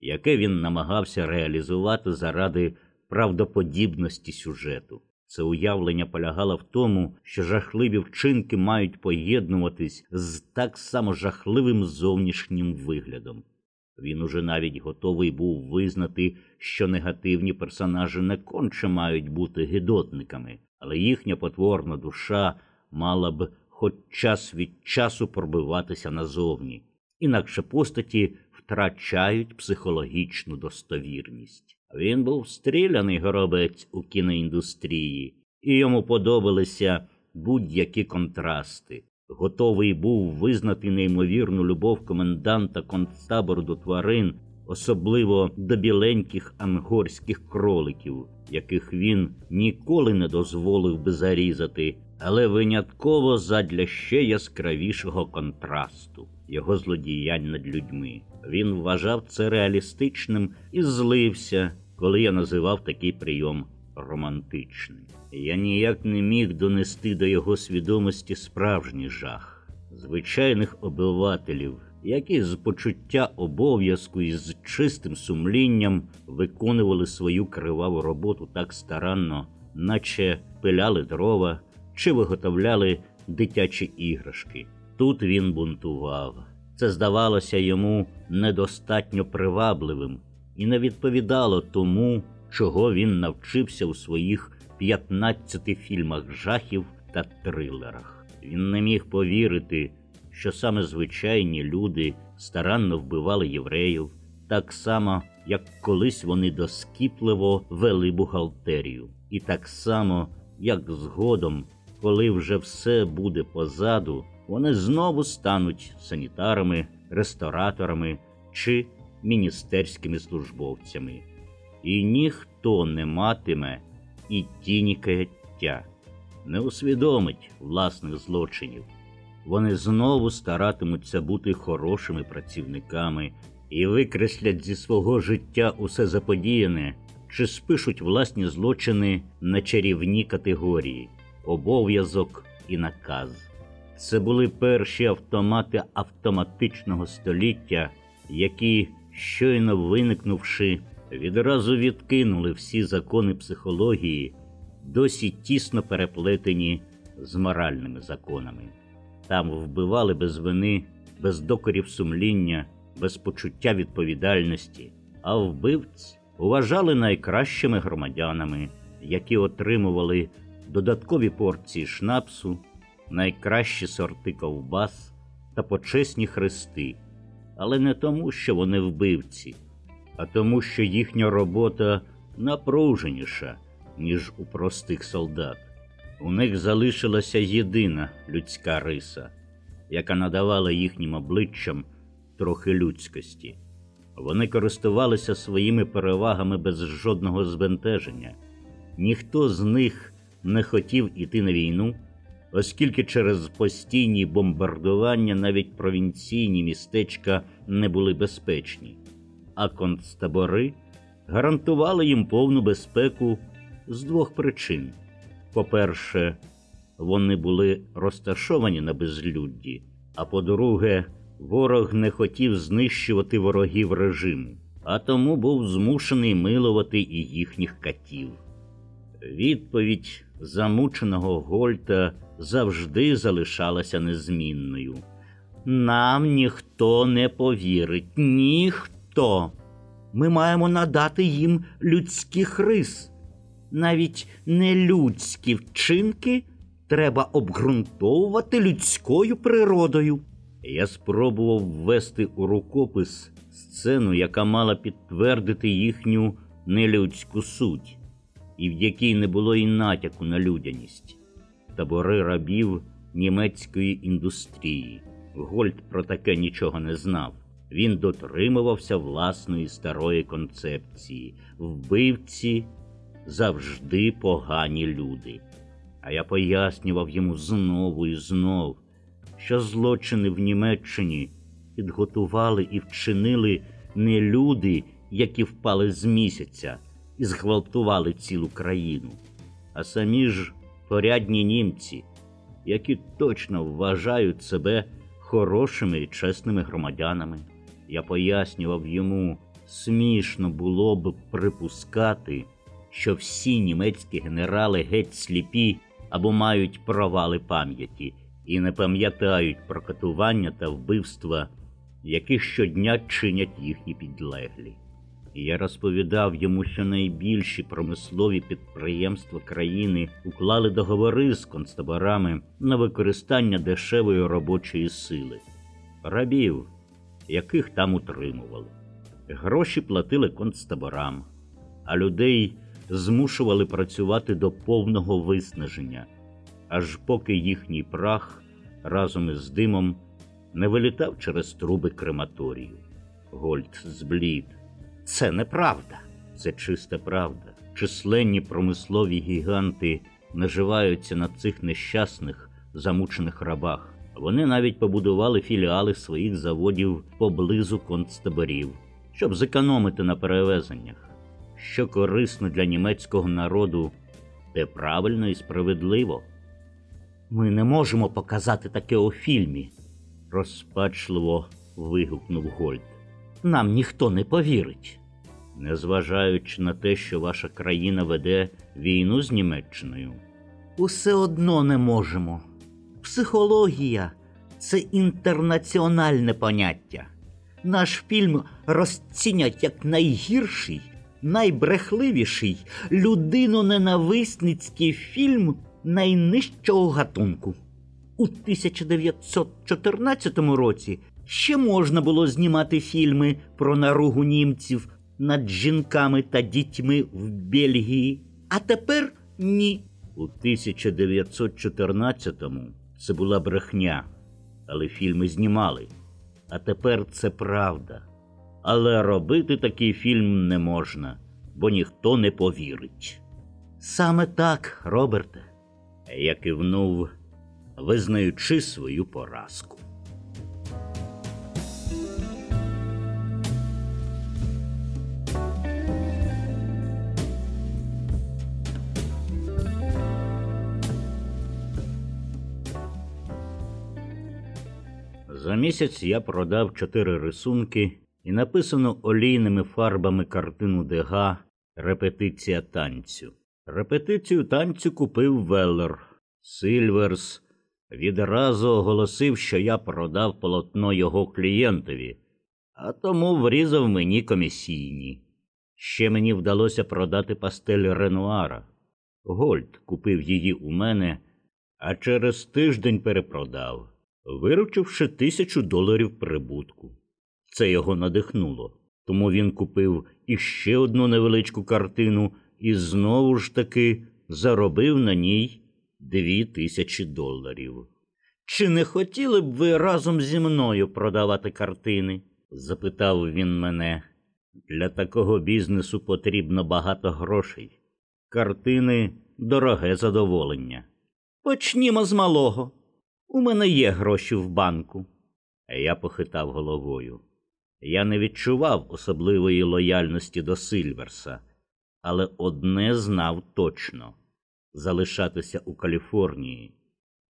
яке він намагався реалізувати заради правдоподібності сюжету. Це уявлення полягало в тому, що жахливі вчинки мають поєднуватись з так само жахливим зовнішнім виглядом. Він уже навіть готовий був визнати, що негативні персонажі не конче мають бути гидотниками, але їхня потворна душа мала б хоч час від часу пробиватися назовні, інакше постаті втрачають психологічну достовірність. Він був стріляний горобець у кіноіндустрії, і йому подобалися будь-які контрасти готовий був визнати неймовірну любов коменданта концтабору до тварин, особливо до біленьких ангорських кроликів, яких він ніколи не дозволив би зарізати, але винятково задля ще яскравішого контрасту його злодіянь над людьми. Він вважав це реалістичним і злився, коли я називав такий прийом романтичним. Я ніяк не міг донести до його свідомості справжній жах, звичайних обивателів, які з почуття обов'язку і з чистим сумлінням виконували свою криваву роботу так старанно, наче пиляли дрова чи виготовляли дитячі іграшки. Тут він бунтував. Це здавалося йому недостатньо привабливим і не відповідало тому, чого він навчився у своїх. 15 фільмах жахів та трилерах. Він не міг повірити, що саме звичайні люди старанно вбивали євреїв, так само, як колись вони доскіпливо вели бухгалтерію, і так само, як згодом, коли вже все буде позаду, вони знову стануть санітарами, рестораторами чи міністерськими службовцями. І ніхто не матиме і тіні каяття, не усвідомить власних злочинів. Вони знову старатимуться бути хорошими працівниками і викреслять зі свого життя усе заподіяне чи спишуть власні злочини на чарівні категорії, обов'язок і наказ. Це були перші автомати автоматичного століття, які, щойно виникнувши, відразу відкинули всі закони психології, досі тісно переплетені з моральними законами. Там вбивали без вини, без докорів сумління, без почуття відповідальності, а вбивць уважали найкращими громадянами, які отримували додаткові порції шнапсу, найкращі сорти ковбас та почесні хрести, але не тому, що вони вбивці а тому, що їхня робота напруженіша, ніж у простих солдат. У них залишилася єдина людська риса, яка надавала їхнім обличчям трохи людськості. Вони користувалися своїми перевагами без жодного збентеження. Ніхто з них не хотів іти на війну, оскільки через постійні бомбардування навіть провінційні містечка не були безпечні а концтабори гарантували їм повну безпеку з двох причин. По-перше, вони були розташовані на безлюдді, а по-друге, ворог не хотів знищувати ворогів режиму, а тому був змушений милувати і їхніх катів. Відповідь замученого Гольта завжди залишалася незмінною. Нам ніхто не повірить, ніхто. Тобто ми маємо надати їм людських рис. Навіть нелюдські вчинки треба обґрунтовувати людською природою. Я спробував ввести у рукопис сцену, яка мала підтвердити їхню нелюдську суть, і в якій не було і натяку на людяність, табори рабів німецької індустрії. Гольд про таке нічого не знав. Він дотримувався власної старої концепції. Вбивці завжди погані люди. А я пояснював йому знову і знов, що злочини в Німеччині підготували і вчинили не люди, які впали з місяця і зґвалтували цілу країну, а самі ж порядні німці, які точно вважають себе хорошими і чесними громадянами. Я пояснював йому, смішно було б припускати, що всі німецькі генерали геть сліпі або мають провали пам'яті і не пам'ятають про катування та вбивства, які щодня чинять їхні підлеглі. І я розповідав йому, що найбільші промислові підприємства країни уклали договори з концтаборами на використання дешевої робочої сили. Рабів яких там утримували. Гроші платили концтаборам, а людей змушували працювати до повного виснаження, аж поки їхній прах разом із димом не вилітав через труби крематорію. Гольд зблід. Це неправда, це чиста правда. Численні промислові гіганти наживаються на цих нещасних замучених рабах. Вони навіть побудували філіали своїх заводів поблизу концтаборів, щоб зекономити на перевезеннях. Що корисно для німецького народу, те правильно і справедливо. Ми не можемо показати таке у фільмі, розпачливо вигукнув Гольд. Нам ніхто не повірить. Незважаючи на те, що ваша країна веде війну з Німеччиною, усе одно не можемо. Психологія це інтернаціональне поняття. Наш фільм розцінять як найгірший, найбрехливіший людиноненависницький фільм найнижчого гатунку. У 1914 році ще можна було знімати фільми про наругу німців над жінками та дітьми в Бельгії. А тепер ні. У 1914-му це була брехня, але фільми знімали. А тепер це правда. Але робити такий фільм не можна, бо ніхто не повірить. Саме так, Роберте, я кивнув, визнаючи свою поразку. За місяць я продав чотири рисунки і написану олійними фарбами картину Дега Репетиція танцю. Репетицію танцю купив Веллер. Сильверс відразу оголосив, що я продав полотно його клієнтові, а тому врізав мені комісійні. Ще мені вдалося продати пастель Ренуара. Гольд купив її у мене, а через тиждень перепродав виручивши тисячу доларів прибутку. Це його надихнуло, тому він купив іще одну невеличку картину і знову ж таки заробив на ній дві тисячі доларів. Чи не хотіли б ви разом зі мною продавати картини? запитав він мене. Для такого бізнесу потрібно багато грошей. Картини дороге задоволення. Почнімо з малого. У мене є гроші в банку. Я похитав головою. Я не відчував особливої лояльності до Сильверса, але одне знав точно залишатися у Каліфорнії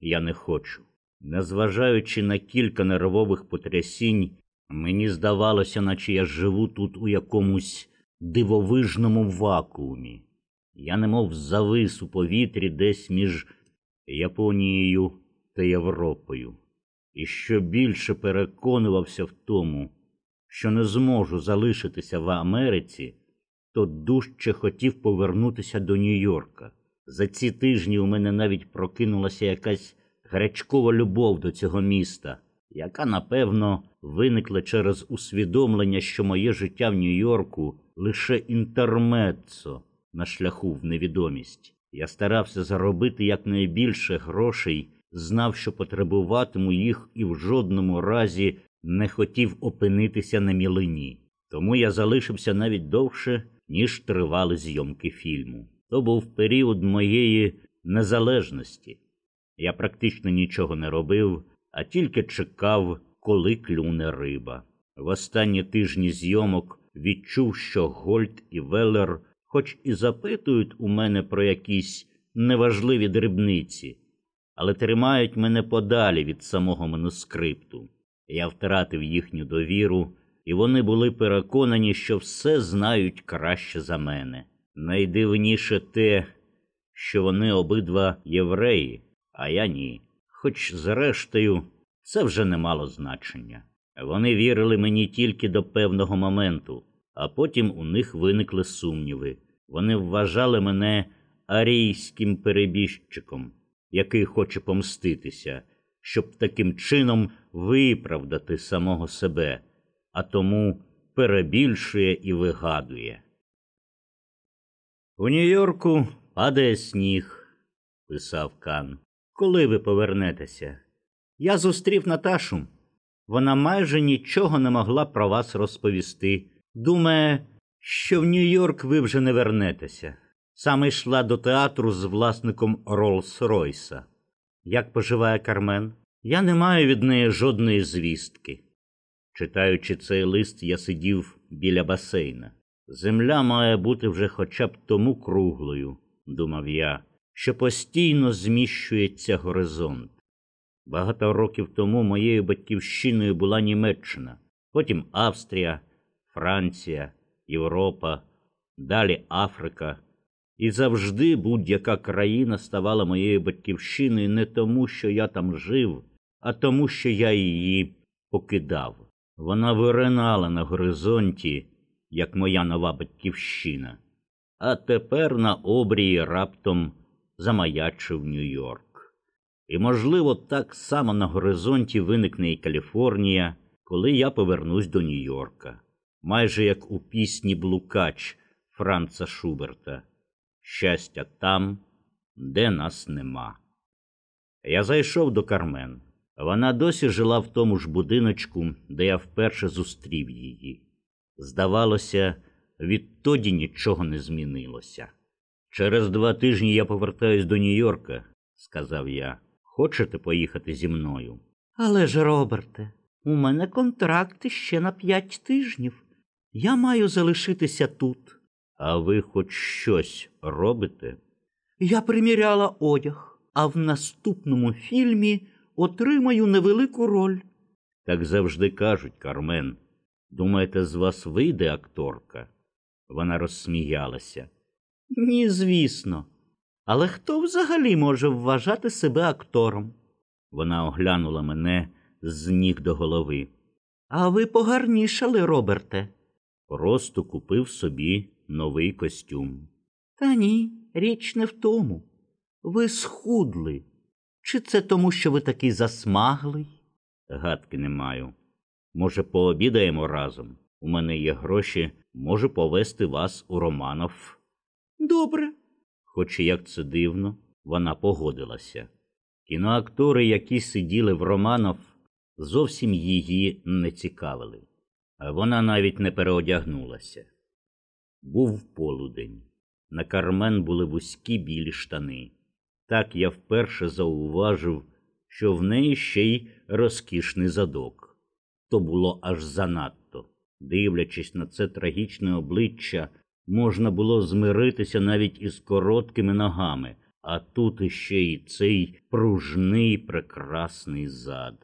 я не хочу. Незважаючи на кілька нервових потрясінь, мені здавалося, наче я живу тут у якомусь дивовижному вакуумі. Я немов завис у повітрі десь між Японією та Європою, і що більше переконувався в тому, що не зможу залишитися в Америці, то дужче хотів повернутися до Нью-Йорка. За ці тижні у мене навіть прокинулася якась гарячкова любов до цього міста, яка, напевно, виникла через усвідомлення, що моє життя в Нью-Йорку лише інтермеццо на шляху в невідомість. Я старався заробити якнайбільше грошей знав, що потребуватиму їх і в жодному разі не хотів опинитися на мілині. Тому я залишився навіть довше, ніж тривали зйомки фільму. То був період моєї незалежності. Я практично нічого не робив, а тільки чекав, коли клюне риба. В останні тижні зйомок відчув, що Гольд і Велер, хоч і запитують у мене про якісь неважливі дрібниці, але тримають мене подалі від самого манускрипту. Я втратив їхню довіру, і вони були переконані, що все знають краще за мене. Найдивніше те, що вони обидва євреї, а я ні. Хоч, зрештою, це вже не мало значення. Вони вірили мені тільки до певного моменту, а потім у них виникли сумніви. Вони вважали мене арійським перебіжчиком який хоче помститися, щоб таким чином виправдати самого себе, а тому перебільшує і вигадує. У Нью-Йорку падає сніг, писав Кан. Коли ви повернетеся? Я зустрів Наташу. Вона майже нічого не могла про вас розповісти. Думає, що в Нью-Йорк ви вже не вернетеся. Саме йшла до театру з власником Роллс-Ройса. Як поживає Кармен, я не маю від неї жодної звістки. Читаючи цей лист, я сидів біля басейна. Земля має бути вже хоча б тому круглою, думав я, що постійно зміщується горизонт. Багато років тому моєю батьківщиною була Німеччина, потім Австрія, Франція, Європа, далі Африка. І завжди будь-яка країна ставала моєю батьківщиною не тому, що я там жив, а тому, що я її покидав. Вона виринала на горизонті, як моя нова батьківщина, а тепер на обрії раптом замаячив Нью-Йорк. І, можливо, так само на горизонті виникне і Каліфорнія, коли я повернусь до Нью-Йорка, майже як у пісні Блукач Франца Шуберта щастя там, де нас нема. Я зайшов до Кармен. Вона досі жила в тому ж будиночку, де я вперше зустрів її. Здавалося, відтоді нічого не змінилося. Через два тижні я повертаюсь до Нью-Йорка, сказав я. Хочете поїхати зі мною? Але ж, Роберте, у мене контракт ще на п'ять тижнів. Я маю залишитися тут. А ви хоч щось робите? Я приміряла одяг, а в наступному фільмі отримаю невелику роль. Так завжди кажуть, Кармен. Думаєте, з вас вийде акторка? Вона розсміялася. Ні, звісно. Але хто взагалі може вважати себе актором? Вона оглянула мене з ніг до голови. А ви погарнішали, Роберте? Просто купив собі новий костюм. Та ні, річ не в тому. Ви схудли. Чи це тому, що ви такий засмаглий? Гадки не маю. Може, пообідаємо разом. У мене є гроші, можу повести вас у Романов. Добре. Хоч і як це дивно, вона погодилася. Кіноактори, які сиділи в Романов, зовсім її не цікавили, а вона навіть не переодягнулася. Був полудень. На Кармен були вузькі білі штани. Так я вперше зауважив, що в неї ще й розкішний задок. То було аж занадто. Дивлячись на це трагічне обличчя, можна було змиритися навіть із короткими ногами, а тут іще й цей пружний прекрасний зад.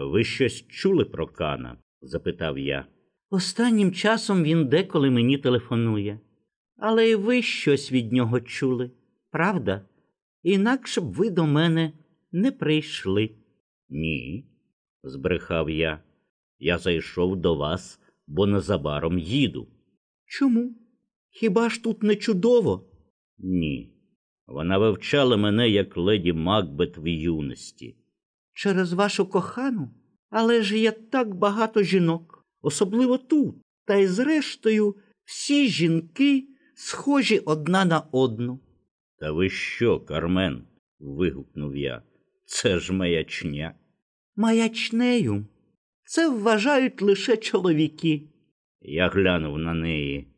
Ви щось чули про кана? запитав я. Останнім часом він деколи мені телефонує, але і ви щось від нього чули, правда? Інакше б ви до мене не прийшли. Ні, збрехав я. Я зайшов до вас, бо незабаром їду. Чому? Хіба ж тут не чудово? Ні. Вона вивчала мене як леді Макбет в юності. Через вашу кохану? Але ж є так багато жінок особливо тут. Та й, зрештою, всі жінки схожі одна на одну. Та ви що, Кармен? вигукнув я. Це ж маячня. Маячнею. Це вважають лише чоловіки. Я глянув на неї.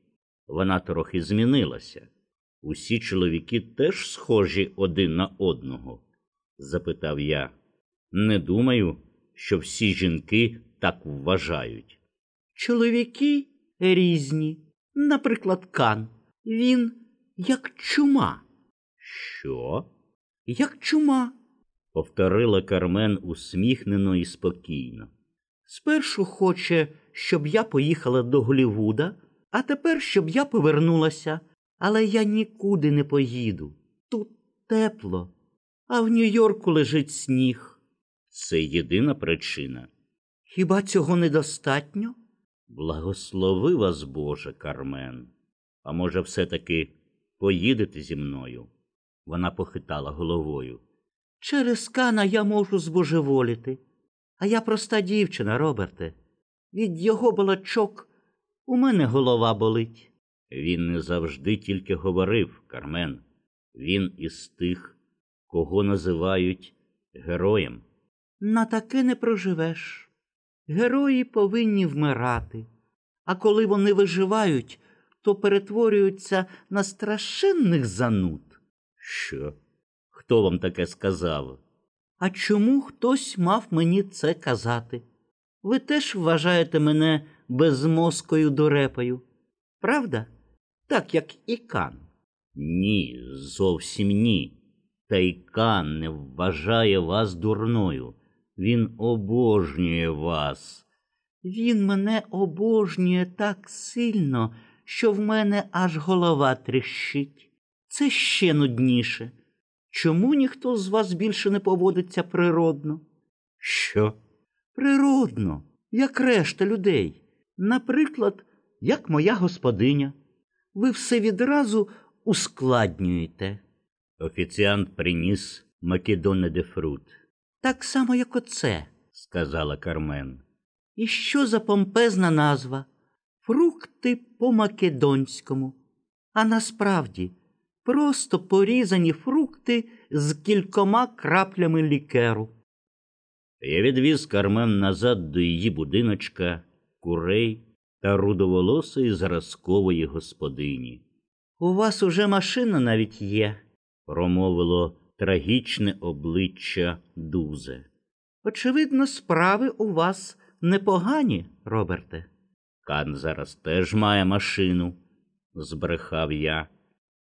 Вона трохи змінилася. Усі чоловіки теж схожі один на одного? запитав я. Не думаю, що всі жінки так вважають. Чоловіки різні, наприклад, кан. Він як чума. Що? Як чума? повторила Кармен усміхнено і спокійно. Спершу хоче, щоб я поїхала до Голівуда, а тепер, щоб я повернулася. Але я нікуди не поїду. Тут тепло, а в Нью-Йорку лежить сніг. Це єдина причина. Хіба цього недостатньо? Благослови вас, Боже, Кармен, а може, все-таки поїдете зі мною? Вона похитала головою. Через кана я можу збожеволіти, а я проста дівчина, Роберте. Від його балачок у мене голова болить. Він не завжди тільки говорив, Кармен. Він із тих, кого називають героєм. На таке не проживеш. Герої повинні вмирати, а коли вони виживають, то перетворюються на страшенних зануд. Що? Хто вам таке сказав? А чому хтось мав мені це казати? Ви теж вважаєте мене безмозкою дурепою, правда? Так як і Кан. Ні, зовсім ні. Та й Кан не вважає вас дурною. Він обожнює вас. Він мене обожнює так сильно, що в мене аж голова тріщить. Це ще нудніше. Чому ніхто з вас більше не поводиться природно? Що? Природно, як решта людей. Наприклад, як моя господиня. Ви все відразу ускладнюєте. Офіціант приніс Македоне де Фрут так само, як оце, сказала Кармен. І що за помпезна назва? Фрукти по македонському. А насправді просто порізані фрукти з кількома краплями лікеру. Я відвіз Кармен назад до її будиночка, курей та рудоволосої зразкової господині. У вас уже машина навіть є, промовило трагічне обличчя Дузе. Очевидно, справи у вас непогані, Роберте. Кан зараз теж має машину, збрехав я,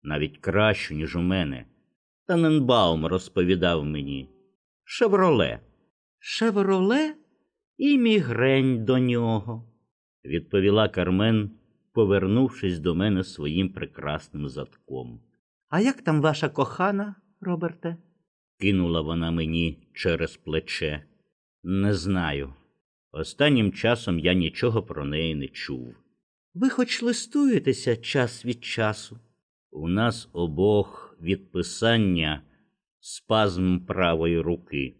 навіть кращу, ніж у мене. Таненбаум розповідав мені Шевроле. Шевроле і мігрень до нього, відповіла Кармен, повернувшись до мене своїм прекрасним задком. А як там ваша кохана? Роберте? кинула вона мені через плече. Не знаю. Останнім часом я нічого про неї не чув. Ви хоч листуєтеся час від часу? У нас обох відписання спазм правої руки,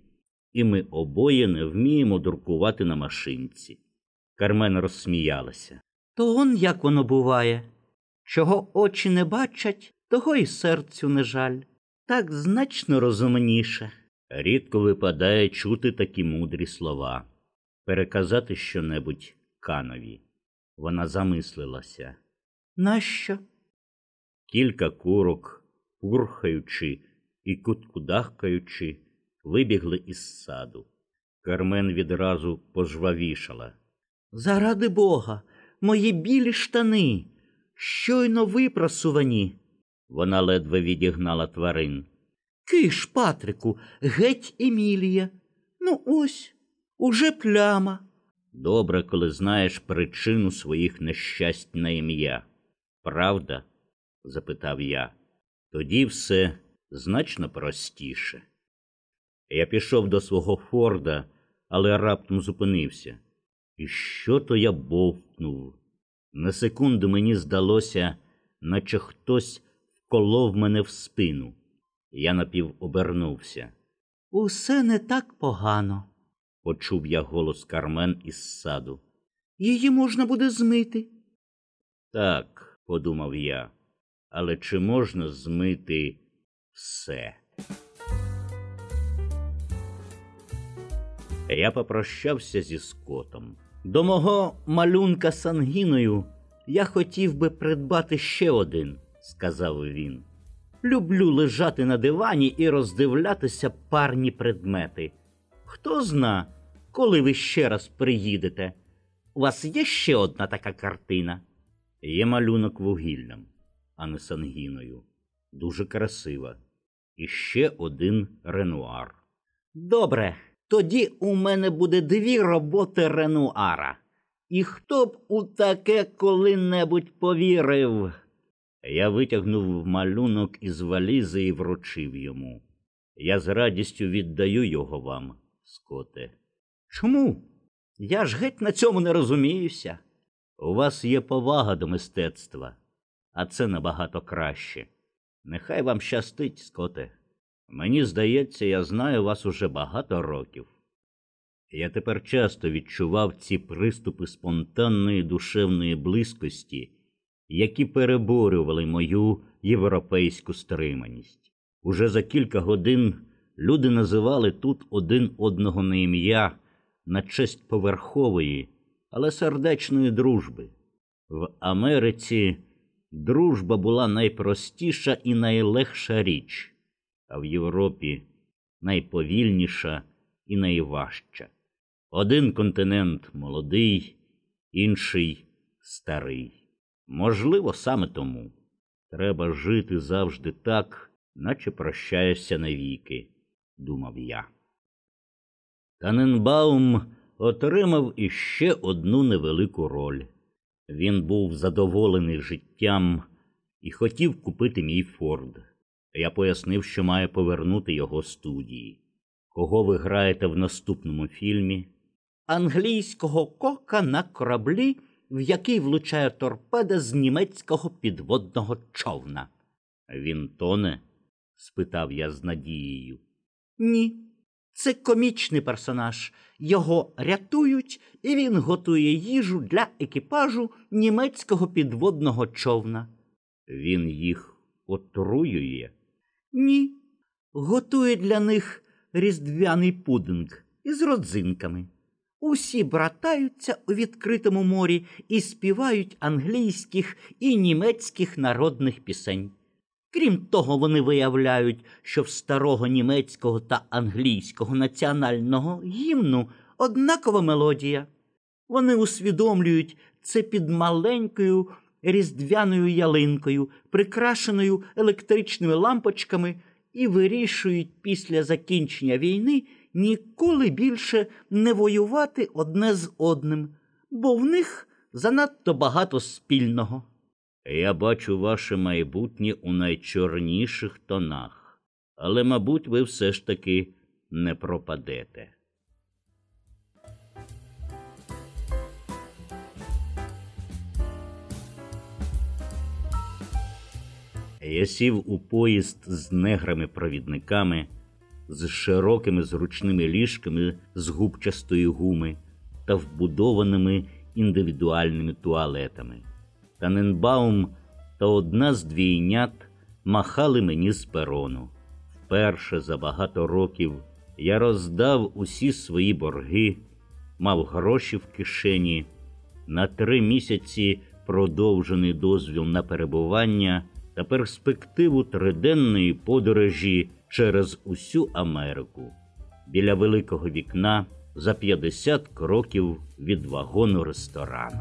і ми обоє не вміємо друкувати на машинці. Кармен розсміялася. То он як воно буває. Чого очі не бачать, того й серцю не жаль так значно розумніше. Рідко випадає чути такі мудрі слова, переказати щонебудь канові. Вона замислилася. Нащо? Кілька курок, пурхаючи і куткудахкаючи, вибігли із саду. Кармен відразу пожвавішала. Заради бога, мої білі штани, щойно випрасувані. Вона ледве відігнала тварин. Киш, Патрику, геть Емілія. Ну, ось уже пляма. Добре, коли знаєш причину своїх нещасть на ім'я. Правда? запитав я. Тоді все значно простіше. Я пішов до свого Форда, але раптом зупинився. І що то я бовкнув? На секунду мені здалося, наче хтось колов мене в спину. Я напівобернувся. Усе не так погано, почув я голос Кармен із саду. Її можна буде змити. Так, подумав я, але чи можна змити все? Я попрощався зі скотом. До мого малюнка сангіною я хотів би придбати ще один сказав він. Люблю лежати на дивані і роздивлятися парні предмети. Хто зна, коли ви ще раз приїдете? У вас є ще одна така картина? Є малюнок вугіллям, а не сангіною. Дуже красива. І ще один ренуар. Добре, тоді у мене буде дві роботи ренуара. І хто б у таке коли-небудь повірив? Я витягнув малюнок із валізи і вручив йому. Я з радістю віддаю його вам, скоте. Чому? Я ж геть на цьому не розуміюся. У вас є повага до мистецтва, а це набагато краще. Нехай вам щастить, скоте. Мені здається, я знаю вас уже багато років. Я тепер часто відчував ці приступи спонтанної душевної близькості які переборювали мою європейську стриманість. Уже за кілька годин люди називали тут один одного на ім'я на честь поверхової, але сердечної дружби. В Америці дружба була найпростіша і найлегша річ, а в Європі найповільніша і найважча. Один континент молодий, інший старий. Можливо, саме тому треба жити завжди так, наче прощаєшся навіки, думав я. Таненбаум отримав іще одну невелику роль. Він був задоволений життям і хотів купити мій Форд. Я пояснив, що має повернути його студії. Кого ви граєте в наступному фільмі? Англійського кока на кораблі в який влучає торпеда з німецького підводного човна. Він тоне? спитав я з надією. Ні. Це комічний персонаж. Його рятують, і він готує їжу для екіпажу німецького підводного човна. Він їх отруює? Ні. Готує для них різдвяний пудинг із родзинками. Усі братаються у відкритому морі і співають англійських і німецьких народних пісень. Крім того, вони виявляють, що в старого німецького та англійського національного гімну однакова мелодія. Вони усвідомлюють це під маленькою різдвяною ялинкою, прикрашеною електричними лампочками, і вирішують після закінчення війни ніколи більше не воювати одне з одним, бо в них занадто багато спільного. Я бачу ваше майбутнє у найчорніших тонах, але, мабуть, ви все ж таки не пропадете. Я сів у поїзд з неграми-провідниками з широкими зручними ліжками з губчастої гуми та вбудованими індивідуальними туалетами. Таненбаум та одна з двійнят махали мені з перону. Вперше за багато років я роздав усі свої борги, мав гроші в кишені. На три місяці продовжений дозвіл на перебування та перспективу триденної подорожі через усю Америку біля великого вікна за 50 кроків від вагону ресторану.